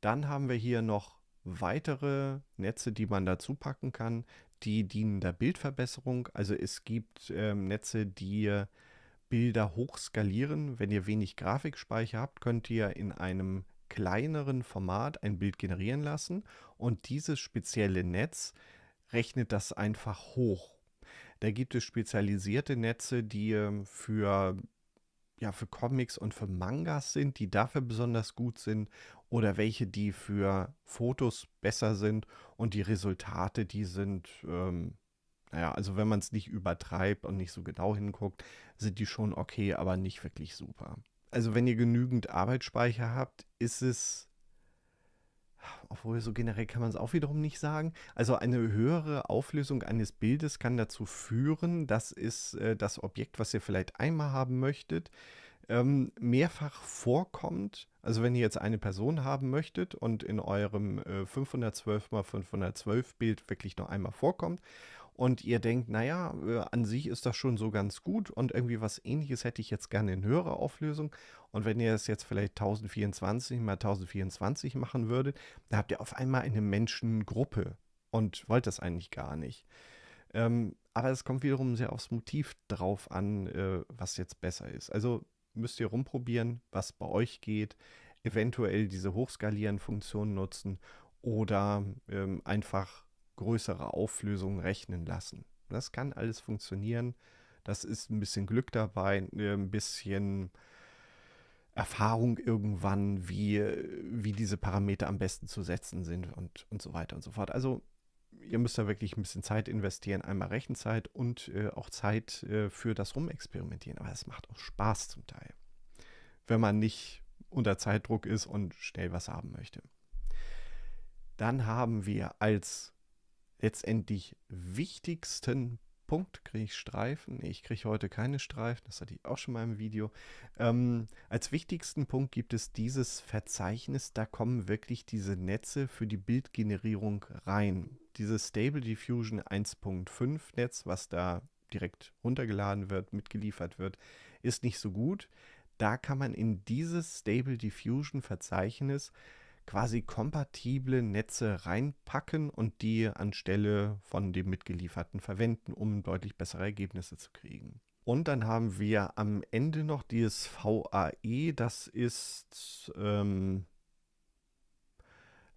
Dann haben wir hier noch weitere Netze, die man dazu packen kann, die dienen der Bildverbesserung. Also es gibt ähm, Netze, die Bilder hochskalieren. Wenn ihr wenig Grafikspeicher habt, könnt ihr in einem kleineren Format ein Bild generieren lassen und dieses spezielle Netz rechnet das einfach hoch. Da gibt es spezialisierte Netze, die ähm, für ja, für Comics und für Mangas sind, die dafür besonders gut sind oder welche, die für Fotos besser sind und die Resultate, die sind, ähm, naja, also wenn man es nicht übertreibt und nicht so genau hinguckt, sind die schon okay, aber nicht wirklich super. Also wenn ihr genügend Arbeitsspeicher habt, ist es, obwohl so generell kann man es auch wiederum nicht sagen, also eine höhere Auflösung eines Bildes kann dazu führen, dass es äh, das Objekt, was ihr vielleicht einmal haben möchtet, ähm, mehrfach vorkommt also wenn ihr jetzt eine Person haben möchtet und in eurem äh, 512x512 Bild wirklich nur einmal vorkommt und ihr denkt, naja, äh, an sich ist das schon so ganz gut und irgendwie was ähnliches hätte ich jetzt gerne in höherer Auflösung. Und wenn ihr es jetzt vielleicht 1024 mal 1024 machen würdet, da habt ihr auf einmal eine Menschengruppe und wollt das eigentlich gar nicht. Ähm, aber es kommt wiederum sehr aufs Motiv drauf an, äh, was jetzt besser ist. Also müsst ihr rumprobieren, was bei euch geht. Eventuell diese Hochskalieren-Funktion nutzen oder ähm, einfach größere Auflösungen rechnen lassen. Das kann alles funktionieren. Das ist ein bisschen Glück dabei, äh, ein bisschen Erfahrung irgendwann, wie, wie diese Parameter am besten zu setzen sind und, und so weiter und so fort. Also ihr müsst da wirklich ein bisschen Zeit investieren. Einmal Rechenzeit und äh, auch Zeit äh, für das Rumexperimentieren. Aber es macht auch Spaß zum Teil, wenn man nicht unter Zeitdruck ist und schnell was haben möchte. Dann haben wir als letztendlich wichtigsten Punkt, kriege ich Streifen. ich kriege heute keine Streifen, das hatte ich auch schon mal im Video. Ähm, als wichtigsten Punkt gibt es dieses Verzeichnis, da kommen wirklich diese Netze für die Bildgenerierung rein. Dieses Stable Diffusion 1.5 Netz, was da direkt runtergeladen wird, mitgeliefert wird, ist nicht so gut. Da kann man in dieses Stable Diffusion Verzeichnis quasi kompatible Netze reinpacken und die anstelle von dem mitgelieferten verwenden, um deutlich bessere Ergebnisse zu kriegen. Und dann haben wir am Ende noch dieses VAE, das ist ähm,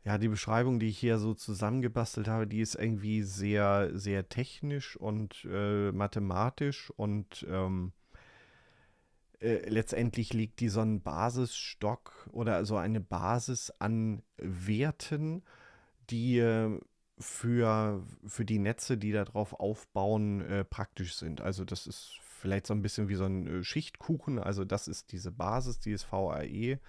ja die Beschreibung, die ich hier so zusammengebastelt habe, die ist irgendwie sehr, sehr technisch und äh, mathematisch und ähm, äh, letztendlich liegt die so ein Basisstock oder so eine Basis an Werten, die äh, für, für die Netze, die darauf aufbauen, äh, praktisch sind. Also das ist vielleicht so ein bisschen wie so ein äh, Schichtkuchen. Also das ist diese Basis, die ist VAE.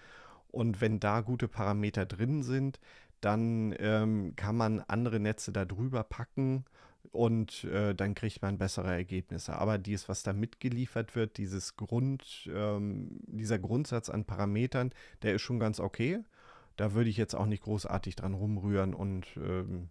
Und wenn da gute Parameter drin sind, dann ähm, kann man andere Netze darüber packen und äh, dann kriegt man bessere Ergebnisse. Aber dies, was da mitgeliefert wird, dieses Grund, ähm, dieser Grundsatz an Parametern, der ist schon ganz okay. Da würde ich jetzt auch nicht großartig dran rumrühren und ähm,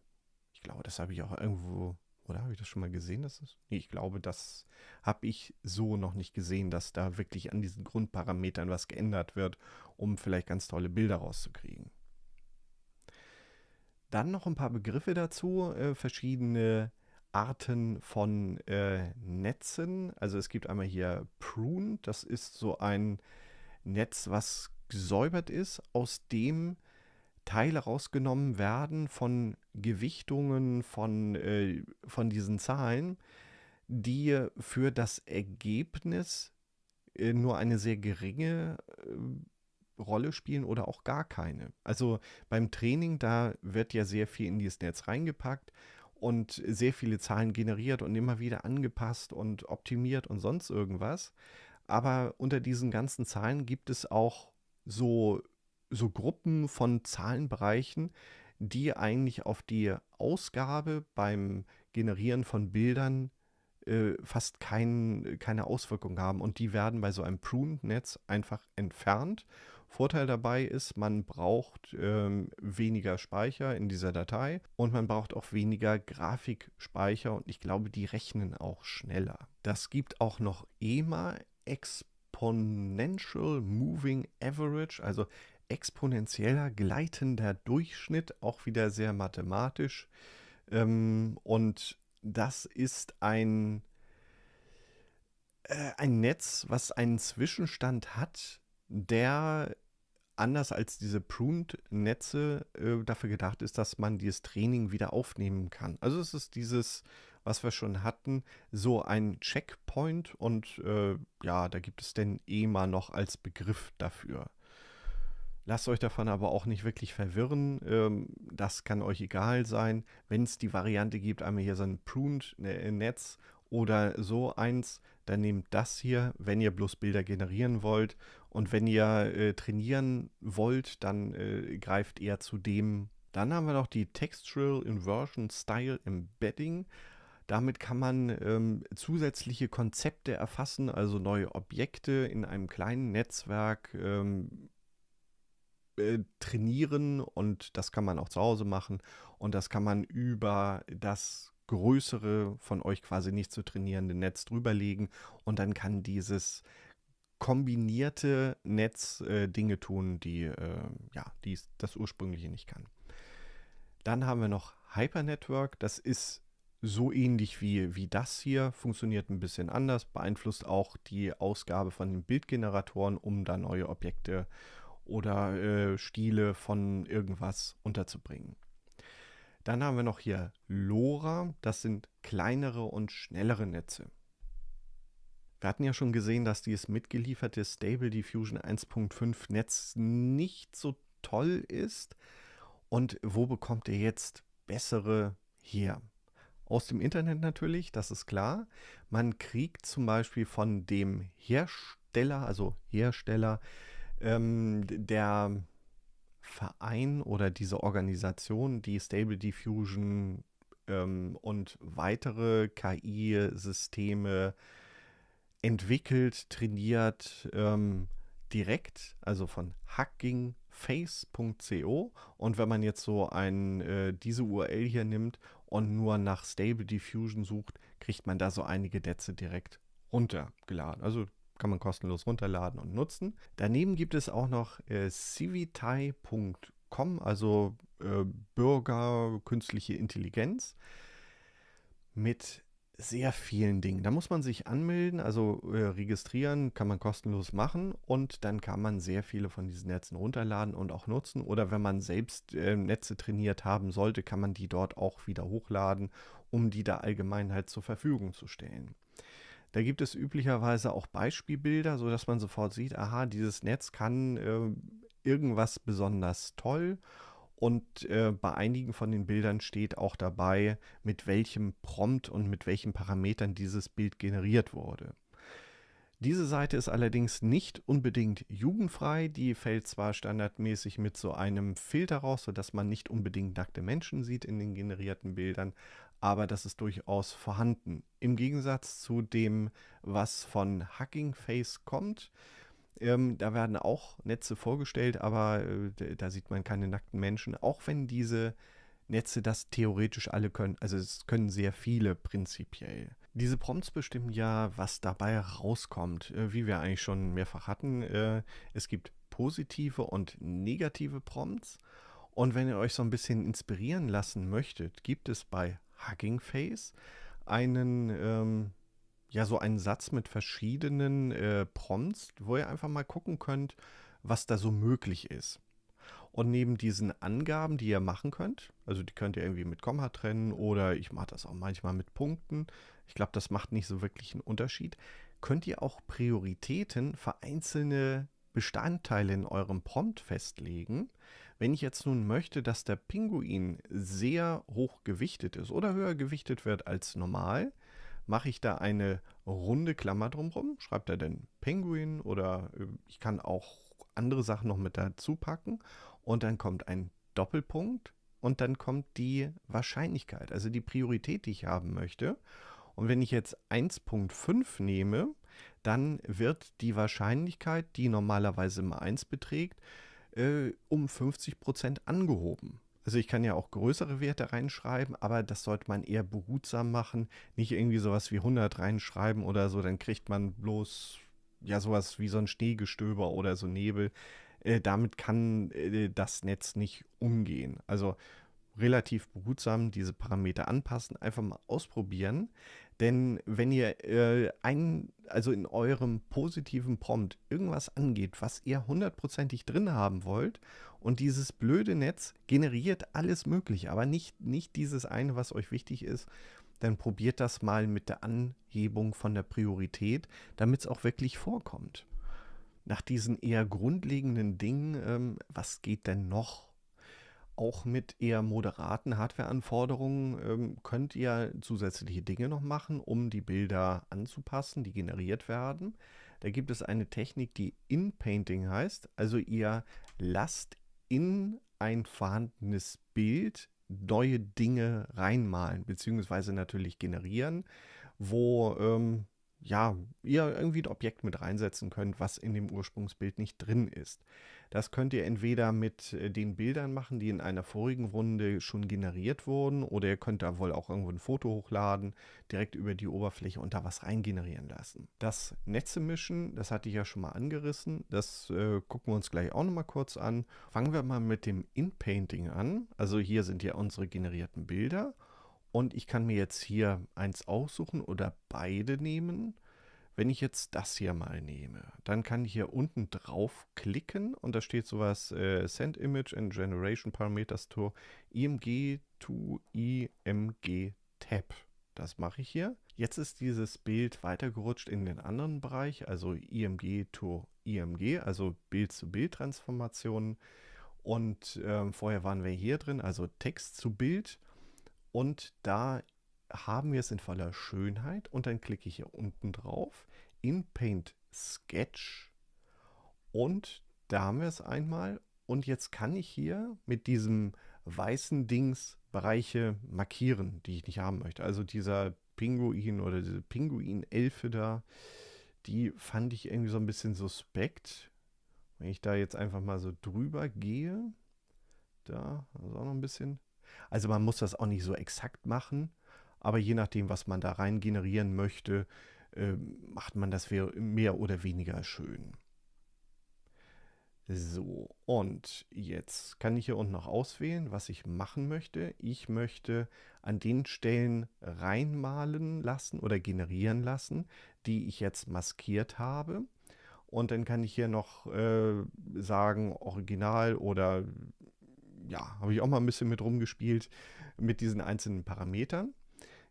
ich glaube, das habe ich auch irgendwo, oder habe ich das schon mal gesehen? Dass das, nee, ich glaube, das habe ich so noch nicht gesehen, dass da wirklich an diesen Grundparametern was geändert wird, um vielleicht ganz tolle Bilder rauszukriegen. Dann noch ein paar Begriffe dazu, äh, verschiedene Arten von äh, Netzen. Also es gibt einmal hier Prune, das ist so ein Netz, was gesäubert ist, aus dem Teile rausgenommen werden von Gewichtungen, von, äh, von diesen Zahlen, die für das Ergebnis äh, nur eine sehr geringe äh, Rolle spielen oder auch gar keine. Also beim Training, da wird ja sehr viel in dieses Netz reingepackt und sehr viele Zahlen generiert und immer wieder angepasst und optimiert und sonst irgendwas. Aber unter diesen ganzen Zahlen gibt es auch so, so Gruppen von Zahlenbereichen, die eigentlich auf die Ausgabe beim Generieren von Bildern äh, fast kein, keine Auswirkung haben. Und die werden bei so einem Prune-Netz einfach entfernt Vorteil dabei ist, man braucht ähm, weniger Speicher in dieser Datei und man braucht auch weniger Grafikspeicher und ich glaube, die rechnen auch schneller. Das gibt auch noch EMA Exponential Moving Average, also exponentieller gleitender Durchschnitt, auch wieder sehr mathematisch. Ähm, und das ist ein, äh, ein Netz, was einen Zwischenstand hat der anders als diese Pruned-Netze äh, dafür gedacht ist, dass man dieses Training wieder aufnehmen kann. Also es ist dieses, was wir schon hatten, so ein Checkpoint und äh, ja, da gibt es denn EMA eh noch als Begriff dafür. Lasst euch davon aber auch nicht wirklich verwirren. Ähm, das kann euch egal sein. Wenn es die Variante gibt, einmal hier so ein Pruned-Netz oder so eins, dann nehmt das hier, wenn ihr bloß Bilder generieren wollt und wenn ihr äh, trainieren wollt, dann äh, greift eher zu dem. Dann haben wir noch die Textual Inversion Style Embedding. Damit kann man ähm, zusätzliche Konzepte erfassen, also neue Objekte in einem kleinen Netzwerk ähm, äh, trainieren und das kann man auch zu Hause machen und das kann man über das größere von euch quasi nicht zu trainierende Netz drüberlegen und dann kann dieses kombinierte Netzdinge äh, Dinge tun, die äh, ja, die das ursprüngliche nicht kann. Dann haben wir noch Hypernetwork. Das ist so ähnlich wie, wie das hier, funktioniert ein bisschen anders, beeinflusst auch die Ausgabe von den Bildgeneratoren, um da neue Objekte oder äh, Stile von irgendwas unterzubringen. Dann haben wir noch hier LoRa, das sind kleinere und schnellere Netze. Wir hatten ja schon gesehen, dass dieses mitgelieferte Stable Diffusion 1.5 Netz nicht so toll ist. Und wo bekommt ihr jetzt bessere her? Aus dem Internet natürlich, das ist klar. Man kriegt zum Beispiel von dem Hersteller, also Hersteller, ähm, der Verein oder diese Organisation, die Stable Diffusion ähm, und weitere KI-Systeme äh, entwickelt, trainiert ähm, direkt, also von hackingface.co. Und wenn man jetzt so ein, äh, diese URL hier nimmt und nur nach Stable Diffusion sucht, kriegt man da so einige Netze direkt runtergeladen. Also kann man kostenlos runterladen und nutzen. Daneben gibt es auch noch äh, civitai.com, also äh, Bürger künstliche Intelligenz mit sehr vielen Dingen. Da muss man sich anmelden, also äh, registrieren kann man kostenlos machen und dann kann man sehr viele von diesen Netzen runterladen und auch nutzen. Oder wenn man selbst äh, Netze trainiert haben sollte, kann man die dort auch wieder hochladen, um die der Allgemeinheit halt zur Verfügung zu stellen. Da gibt es üblicherweise auch Beispielbilder, sodass man sofort sieht, aha, dieses Netz kann äh, irgendwas besonders toll und äh, bei einigen von den Bildern steht auch dabei, mit welchem Prompt und mit welchen Parametern dieses Bild generiert wurde. Diese Seite ist allerdings nicht unbedingt jugendfrei. Die fällt zwar standardmäßig mit so einem Filter raus, sodass man nicht unbedingt nackte Menschen sieht in den generierten Bildern, aber das ist durchaus vorhanden. Im Gegensatz zu dem, was von Hacking Face kommt, ähm, da werden auch Netze vorgestellt, aber äh, da sieht man keine nackten Menschen, auch wenn diese Netze das theoretisch alle können. Also es können sehr viele prinzipiell. Diese Prompts bestimmen ja, was dabei rauskommt. Äh, wie wir eigentlich schon mehrfach hatten, äh, es gibt positive und negative Prompts. Und wenn ihr euch so ein bisschen inspirieren lassen möchtet, gibt es bei Hugging Face einen ähm, ja so einen Satz mit verschiedenen äh, Prompts, wo ihr einfach mal gucken könnt, was da so möglich ist. Und neben diesen Angaben, die ihr machen könnt, also die könnt ihr irgendwie mit Komma trennen oder ich mache das auch manchmal mit Punkten. Ich glaube, das macht nicht so wirklich einen Unterschied. Könnt ihr auch Prioritäten für einzelne Bestandteile in eurem Prompt festlegen. Wenn ich jetzt nun möchte, dass der Pinguin sehr hoch gewichtet ist oder höher gewichtet wird als normal, mache ich da eine runde Klammer drumherum. Schreibt er denn Penguin oder äh, ich kann auch andere Sachen noch mit dazu packen. Und dann kommt ein Doppelpunkt und dann kommt die Wahrscheinlichkeit, also die Priorität, die ich haben möchte. Und wenn ich jetzt 1.5 nehme, dann wird die Wahrscheinlichkeit, die normalerweise immer 1 beträgt, äh, um 50% angehoben. Also ich kann ja auch größere Werte reinschreiben, aber das sollte man eher behutsam machen. Nicht irgendwie sowas wie 100 reinschreiben oder so, dann kriegt man bloß ja sowas wie so ein Schneegestöber oder so Nebel. Äh, damit kann äh, das Netz nicht umgehen. Also relativ behutsam diese Parameter anpassen, einfach mal ausprobieren. Denn wenn ihr äh, ein, also in eurem positiven Prompt irgendwas angeht, was ihr hundertprozentig drin haben wollt und dieses blöde Netz generiert alles Mögliche, aber nicht, nicht dieses eine, was euch wichtig ist. Dann probiert das mal mit der Anhebung von der Priorität, damit es auch wirklich vorkommt. Nach diesen eher grundlegenden Dingen, ähm, was geht denn noch? Auch mit eher moderaten Hardwareanforderungen ähm, könnt ihr zusätzliche Dinge noch machen, um die Bilder anzupassen, die generiert werden. Da gibt es eine Technik, die In-Painting heißt. Also ihr lasst in ein vorhandenes Bild neue Dinge reinmalen, beziehungsweise natürlich generieren, wo ähm, ja, ihr irgendwie ein Objekt mit reinsetzen könnt, was in dem Ursprungsbild nicht drin ist. Das könnt ihr entweder mit äh, den Bildern machen, die in einer vorigen Runde schon generiert wurden, oder ihr könnt da wohl auch irgendwo ein Foto hochladen, direkt über die Oberfläche und da was reingenerieren lassen. Das Netze mischen, das hatte ich ja schon mal angerissen, das äh, gucken wir uns gleich auch nochmal kurz an. Fangen wir mal mit dem In-Painting an. Also hier sind ja unsere generierten Bilder. Und ich kann mir jetzt hier eins aussuchen oder beide nehmen. Wenn ich jetzt das hier mal nehme, dann kann ich hier unten draufklicken und da steht sowas äh, Send Image and Generation Parameters to IMG to IMG Tab. Das mache ich hier. Jetzt ist dieses Bild weitergerutscht in den anderen Bereich, also IMG to IMG, also Bild-zu-Bild-Transformationen. Und äh, vorher waren wir hier drin, also Text zu Bild. Und da haben wir es in voller Schönheit und dann klicke ich hier unten drauf in Paint Sketch und da haben wir es einmal und jetzt kann ich hier mit diesem weißen Dings Bereiche markieren, die ich nicht haben möchte. Also dieser Pinguin oder diese Pinguin-Elfe da, die fand ich irgendwie so ein bisschen suspekt. Wenn ich da jetzt einfach mal so drüber gehe, da ist also auch noch ein bisschen, also man muss das auch nicht so exakt machen, aber je nachdem, was man da rein generieren möchte, ähm, macht man das mehr oder weniger schön. So, und jetzt kann ich hier unten noch auswählen, was ich machen möchte. Ich möchte an den Stellen reinmalen lassen oder generieren lassen, die ich jetzt maskiert habe. Und dann kann ich hier noch äh, sagen, original oder ja, habe ich auch mal ein bisschen mit rumgespielt, mit diesen einzelnen Parametern.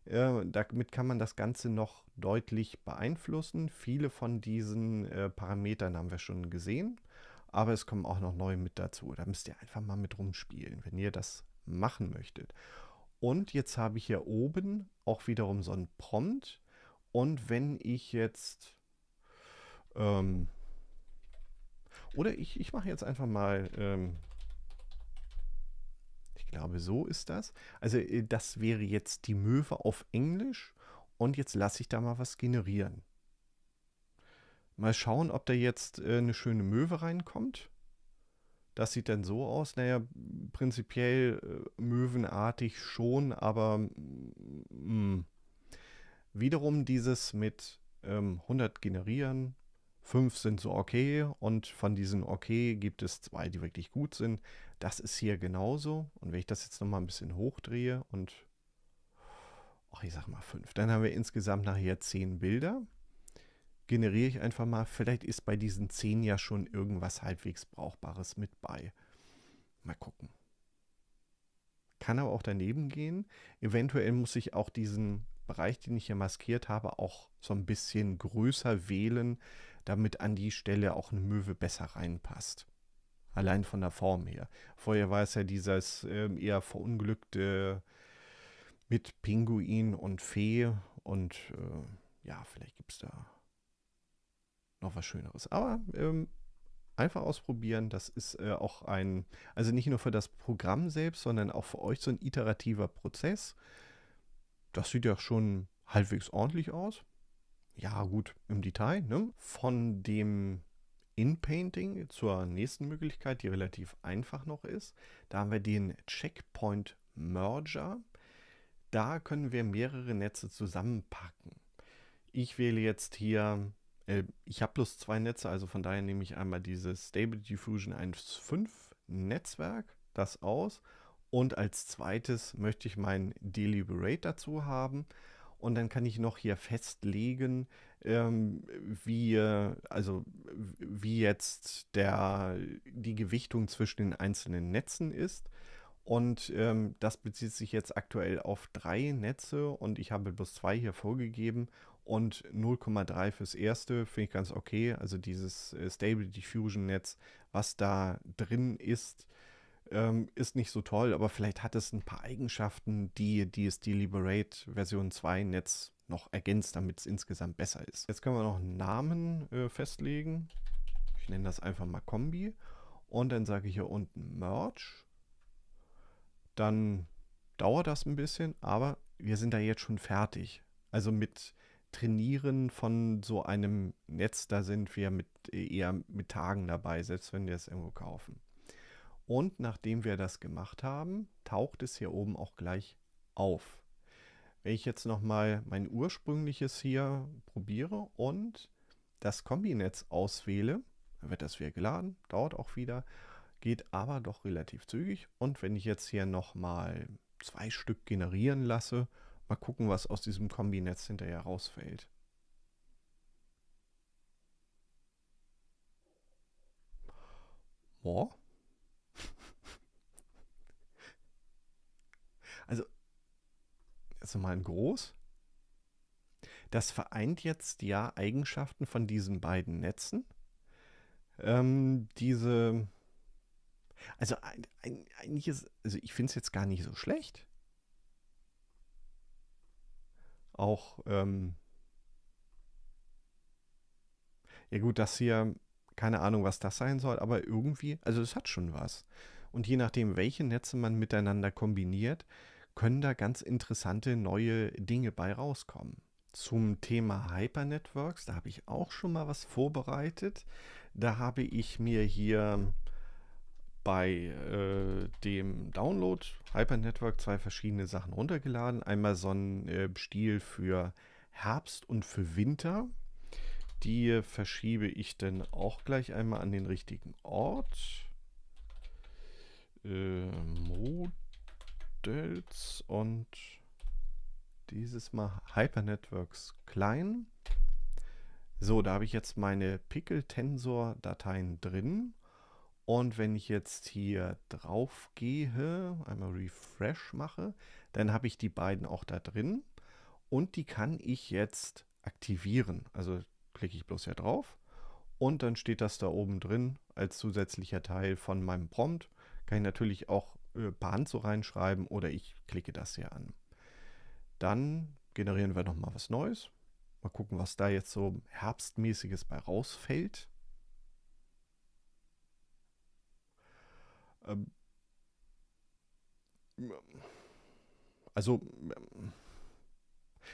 Äh, damit kann man das Ganze noch deutlich beeinflussen. Viele von diesen äh, Parametern haben wir schon gesehen, aber es kommen auch noch neue mit dazu. Da müsst ihr einfach mal mit rumspielen, wenn ihr das machen möchtet. Und jetzt habe ich hier oben auch wiederum so einen Prompt. Und wenn ich jetzt... Ähm, oder ich, ich mache jetzt einfach mal ähm, glaube, so ist das. Also äh, das wäre jetzt die Möwe auf Englisch und jetzt lasse ich da mal was generieren. Mal schauen, ob da jetzt äh, eine schöne Möwe reinkommt. Das sieht dann so aus. Naja, prinzipiell äh, möwenartig schon, aber mh. Mm, wiederum dieses mit ähm, 100 generieren, fünf sind so okay und von diesen okay gibt es zwei, die wirklich gut sind. Das ist hier genauso. Und wenn ich das jetzt nochmal ein bisschen hochdrehe und ach, ich sag mal fünf, dann haben wir insgesamt nachher zehn Bilder. Generiere ich einfach mal, vielleicht ist bei diesen zehn ja schon irgendwas halbwegs Brauchbares mit bei. Mal gucken. Kann aber auch daneben gehen. Eventuell muss ich auch diesen Bereich, den ich hier maskiert habe, auch so ein bisschen größer wählen, damit an die Stelle auch eine Möwe besser reinpasst allein von der Form her. Vorher war es ja dieses äh, eher verunglückte mit Pinguin und Fee und äh, ja, vielleicht gibt es da noch was Schöneres. Aber ähm, einfach ausprobieren, das ist äh, auch ein, also nicht nur für das Programm selbst, sondern auch für euch so ein iterativer Prozess. Das sieht ja schon halbwegs ordentlich aus. Ja, gut, im Detail. Ne? Von dem InPainting zur nächsten Möglichkeit, die relativ einfach noch ist. Da haben wir den Checkpoint Merger. Da können wir mehrere Netze zusammenpacken. Ich wähle jetzt hier, äh, ich habe bloß zwei Netze, also von daher nehme ich einmal dieses Stable Diffusion 1.5 Netzwerk, das aus. Und als zweites möchte ich meinen Deliberate dazu haben und dann kann ich noch hier festlegen, ähm, wie, also, wie jetzt der, die Gewichtung zwischen den einzelnen Netzen ist. Und ähm, das bezieht sich jetzt aktuell auf drei Netze und ich habe bloß zwei hier vorgegeben und 0,3 fürs erste finde ich ganz okay. Also dieses äh, Stable Diffusion Netz, was da drin ist, ähm, ist nicht so toll, aber vielleicht hat es ein paar Eigenschaften, die, die es die Liberate Version 2 Netz noch ergänzt, damit es insgesamt besser ist. Jetzt können wir noch einen Namen äh, festlegen. Ich nenne das einfach mal Kombi. Und dann sage ich hier unten Merge. Dann dauert das ein bisschen, aber wir sind da jetzt schon fertig. Also mit Trainieren von so einem Netz, da sind wir mit, eher mit Tagen dabei, selbst wenn wir es irgendwo kaufen. Und nachdem wir das gemacht haben, taucht es hier oben auch gleich auf. Wenn ich jetzt nochmal mein ursprüngliches hier probiere und das Kombinetz auswähle, dann wird das wieder geladen, dauert auch wieder, geht aber doch relativ zügig. Und wenn ich jetzt hier nochmal zwei Stück generieren lasse, mal gucken, was aus diesem Kombinetz hinterher rausfällt. Boah, Also, jetzt nochmal ein groß. Das vereint jetzt ja Eigenschaften von diesen beiden Netzen. Ähm, diese, also ein, ein, eigentlich ist, also ich finde es jetzt gar nicht so schlecht. Auch, ähm, ja gut, das hier, keine Ahnung, was das sein soll, aber irgendwie, also es hat schon was. Und je nachdem, welche Netze man miteinander kombiniert, können da ganz interessante neue Dinge bei rauskommen. Zum Thema Hypernetworks, da habe ich auch schon mal was vorbereitet. Da habe ich mir hier bei äh, dem Download Hypernetwork zwei verschiedene Sachen runtergeladen. Einmal so ein äh, Stil für Herbst und für Winter. Die äh, verschiebe ich dann auch gleich einmal an den richtigen Ort. Äh, Mode. Models und dieses Mal Hypernetworks klein. So, da habe ich jetzt meine Pickle-Tensor-Dateien drin. Und wenn ich jetzt hier drauf gehe, einmal Refresh mache, dann habe ich die beiden auch da drin. Und die kann ich jetzt aktivieren. Also klicke ich bloß hier drauf. Und dann steht das da oben drin als zusätzlicher Teil von meinem Prompt. Kann ich natürlich auch äh, per Hand so reinschreiben oder ich klicke das hier an. Dann generieren wir nochmal was Neues. Mal gucken, was da jetzt so herbstmäßiges bei rausfällt. Ähm, also,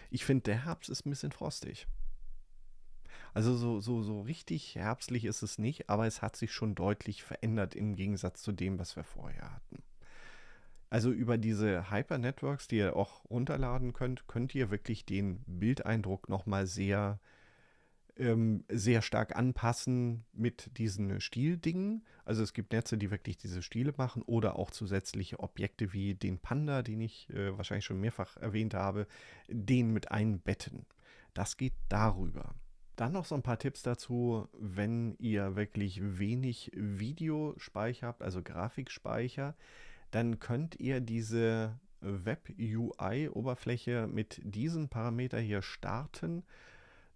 ich finde, der Herbst ist ein bisschen frostig. Also so, so, so richtig herbstlich ist es nicht, aber es hat sich schon deutlich verändert im Gegensatz zu dem, was wir vorher hatten. Also über diese Hyper-Networks, die ihr auch runterladen könnt, könnt ihr wirklich den Bildeindruck nochmal sehr, ähm, sehr stark anpassen mit diesen Stildingen. Also es gibt Netze, die wirklich diese Stile machen oder auch zusätzliche Objekte wie den Panda, den ich äh, wahrscheinlich schon mehrfach erwähnt habe, den mit einbetten. Das geht darüber. Dann noch so ein paar Tipps dazu, wenn ihr wirklich wenig Videospeicher habt, also Grafikspeicher dann könnt ihr diese äh, Web-UI-Oberfläche mit diesem Parameter hier starten.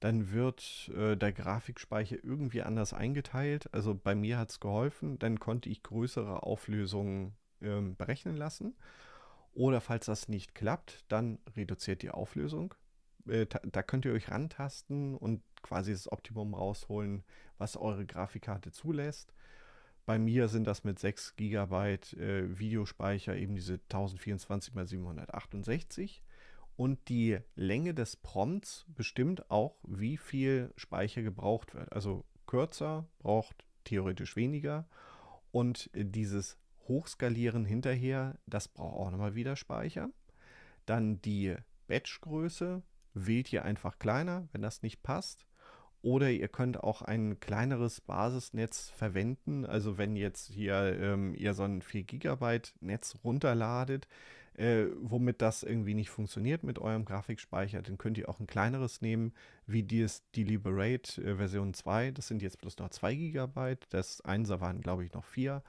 Dann wird äh, der Grafikspeicher irgendwie anders eingeteilt. Also bei mir hat es geholfen. Dann konnte ich größere Auflösungen ähm, berechnen lassen. Oder falls das nicht klappt, dann reduziert die Auflösung. Äh, da könnt ihr euch rantasten und quasi das Optimum rausholen, was eure Grafikkarte zulässt. Bei mir sind das mit 6 GB äh, Videospeicher eben diese 1024 x 768 und die Länge des Prompts bestimmt auch, wie viel Speicher gebraucht wird. Also kürzer braucht theoretisch weniger und dieses Hochskalieren hinterher, das braucht auch nochmal wieder Speicher. Dann die Batchgröße wählt hier einfach kleiner, wenn das nicht passt. Oder ihr könnt auch ein kleineres Basisnetz verwenden. Also wenn jetzt hier ähm, ihr so ein 4 GB Netz runterladet, äh, womit das irgendwie nicht funktioniert mit eurem Grafikspeicher, dann könnt ihr auch ein kleineres nehmen, wie dies, die Liberate äh, Version 2. Das sind jetzt bloß noch 2 GB. Das 1er waren, glaube ich, noch 4.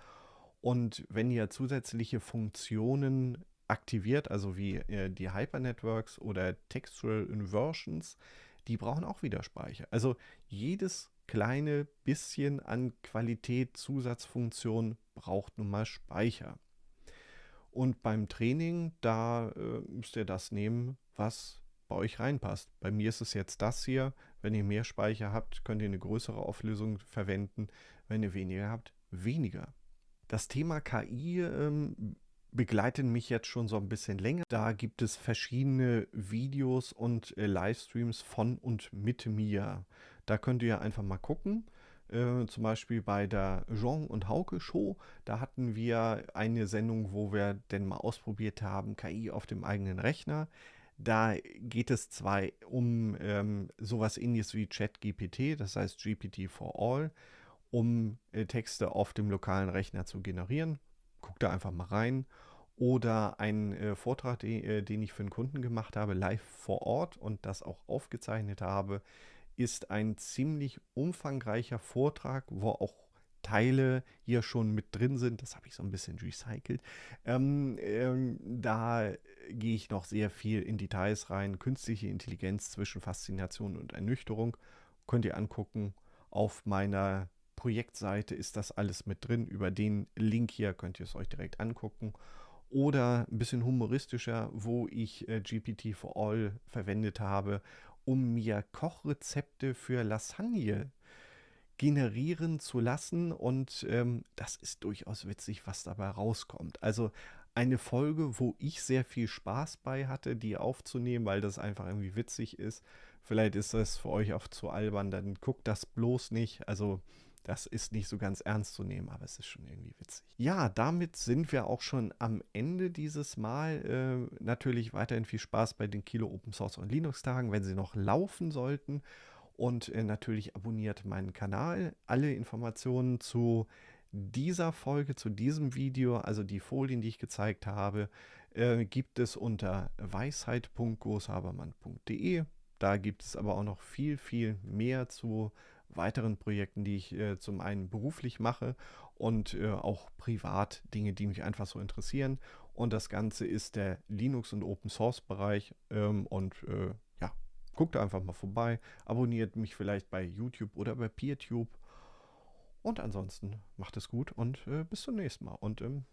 Und wenn ihr zusätzliche Funktionen aktiviert, also wie äh, die Hypernetworks oder Textual Inversions, äh, die brauchen auch wieder Speicher. Also jedes kleine bisschen an Qualität, Zusatzfunktion braucht nun mal Speicher. Und beim Training, da äh, müsst ihr das nehmen, was bei euch reinpasst. Bei mir ist es jetzt das hier. Wenn ihr mehr Speicher habt, könnt ihr eine größere Auflösung verwenden. Wenn ihr weniger habt, weniger. Das Thema KI ähm, begleiten mich jetzt schon so ein bisschen länger. Da gibt es verschiedene Videos und äh, Livestreams von und mit mir. Da könnt ihr einfach mal gucken. Äh, zum Beispiel bei der Jean und Hauke Show, da hatten wir eine Sendung, wo wir denn mal ausprobiert haben, KI auf dem eigenen Rechner. Da geht es zwar um ähm, sowas ähnliches wie ChatGPT, das heißt GPT for All, um äh, Texte auf dem lokalen Rechner zu generieren guck da einfach mal rein. Oder ein äh, Vortrag, de, äh, den ich für einen Kunden gemacht habe, live vor Ort und das auch aufgezeichnet habe, ist ein ziemlich umfangreicher Vortrag, wo auch Teile hier schon mit drin sind. Das habe ich so ein bisschen recycelt. Ähm, ähm, da gehe ich noch sehr viel in Details rein. Künstliche Intelligenz zwischen Faszination und Ernüchterung könnt ihr angucken auf meiner Projektseite ist das alles mit drin. Über den Link hier könnt ihr es euch direkt angucken. Oder ein bisschen humoristischer, wo ich äh, GPT for All verwendet habe, um mir Kochrezepte für Lasagne generieren zu lassen. Und ähm, das ist durchaus witzig, was dabei rauskommt. Also eine Folge, wo ich sehr viel Spaß bei hatte, die aufzunehmen, weil das einfach irgendwie witzig ist. Vielleicht ist das für euch auch zu albern, dann guckt das bloß nicht. Also das ist nicht so ganz ernst zu nehmen, aber es ist schon irgendwie witzig. Ja, damit sind wir auch schon am Ende dieses Mal. Äh, natürlich weiterhin viel Spaß bei den Kilo Open Source und Linux Tagen, wenn sie noch laufen sollten. Und äh, natürlich abonniert meinen Kanal. Alle Informationen zu dieser Folge, zu diesem Video, also die Folien, die ich gezeigt habe, äh, gibt es unter weisheit.großhabermann.de. Da gibt es aber auch noch viel, viel mehr zu weiteren Projekten, die ich äh, zum einen beruflich mache und äh, auch privat Dinge, die mich einfach so interessieren. Und das Ganze ist der Linux- und Open-Source-Bereich. Ähm, und äh, ja, guckt einfach mal vorbei, abonniert mich vielleicht bei YouTube oder bei PeerTube. Und ansonsten macht es gut und äh, bis zum nächsten Mal. Und ähm,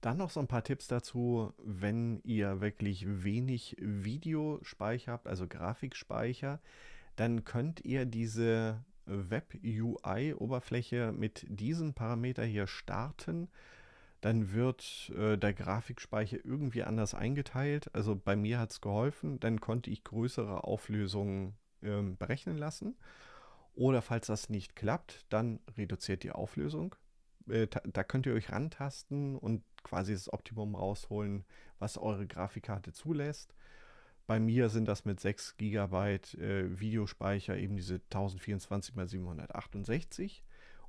Dann noch so ein paar Tipps dazu, wenn ihr wirklich wenig Videospeicher habt, also Grafikspeicher, dann könnt ihr diese Web-UI-Oberfläche mit diesem Parameter hier starten. Dann wird äh, der Grafikspeicher irgendwie anders eingeteilt. Also bei mir hat es geholfen. Dann konnte ich größere Auflösungen ähm, berechnen lassen. Oder falls das nicht klappt, dann reduziert die Auflösung da, äh, da, könnt ihr euch rantasten und quasi das Optimum rausholen, was eure Grafikkarte zulässt. Bei mir sind das mit 6 GB äh, Videospeicher eben diese 1024 x 768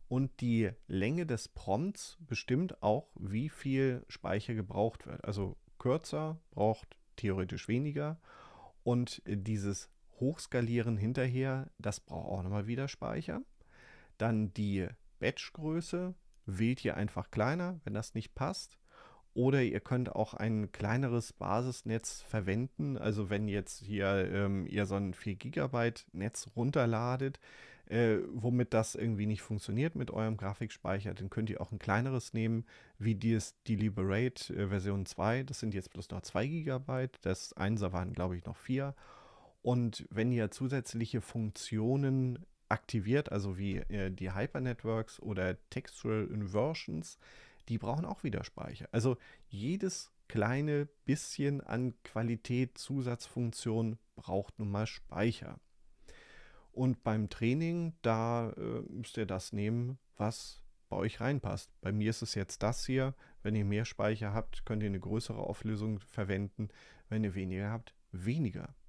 und die Länge des Prompts bestimmt auch, wie viel Speicher gebraucht wird. Also kürzer braucht theoretisch weniger und dieses Hochskalieren hinterher, das braucht auch nochmal wieder Speicher. Dann die Batchgröße, wählt ihr einfach kleiner, wenn das nicht passt. Oder ihr könnt auch ein kleineres Basisnetz verwenden. Also wenn jetzt hier ähm, ihr so ein 4 GB Netz runterladet, äh, womit das irgendwie nicht funktioniert mit eurem Grafikspeicher, dann könnt ihr auch ein kleineres nehmen, wie dies, die Liberate äh, Version 2. Das sind jetzt bloß noch 2 GB. Das 1er waren, glaube ich, noch 4. Und wenn ihr zusätzliche Funktionen aktiviert, also wie äh, die Hypernetworks oder Textual Inversions, die brauchen auch wieder Speicher. Also jedes kleine bisschen an Qualität Zusatzfunktion braucht nun mal Speicher. Und beim Training, da äh, müsst ihr das nehmen, was bei euch reinpasst. Bei mir ist es jetzt das hier. Wenn ihr mehr Speicher habt, könnt ihr eine größere Auflösung verwenden. Wenn ihr weniger habt, weniger.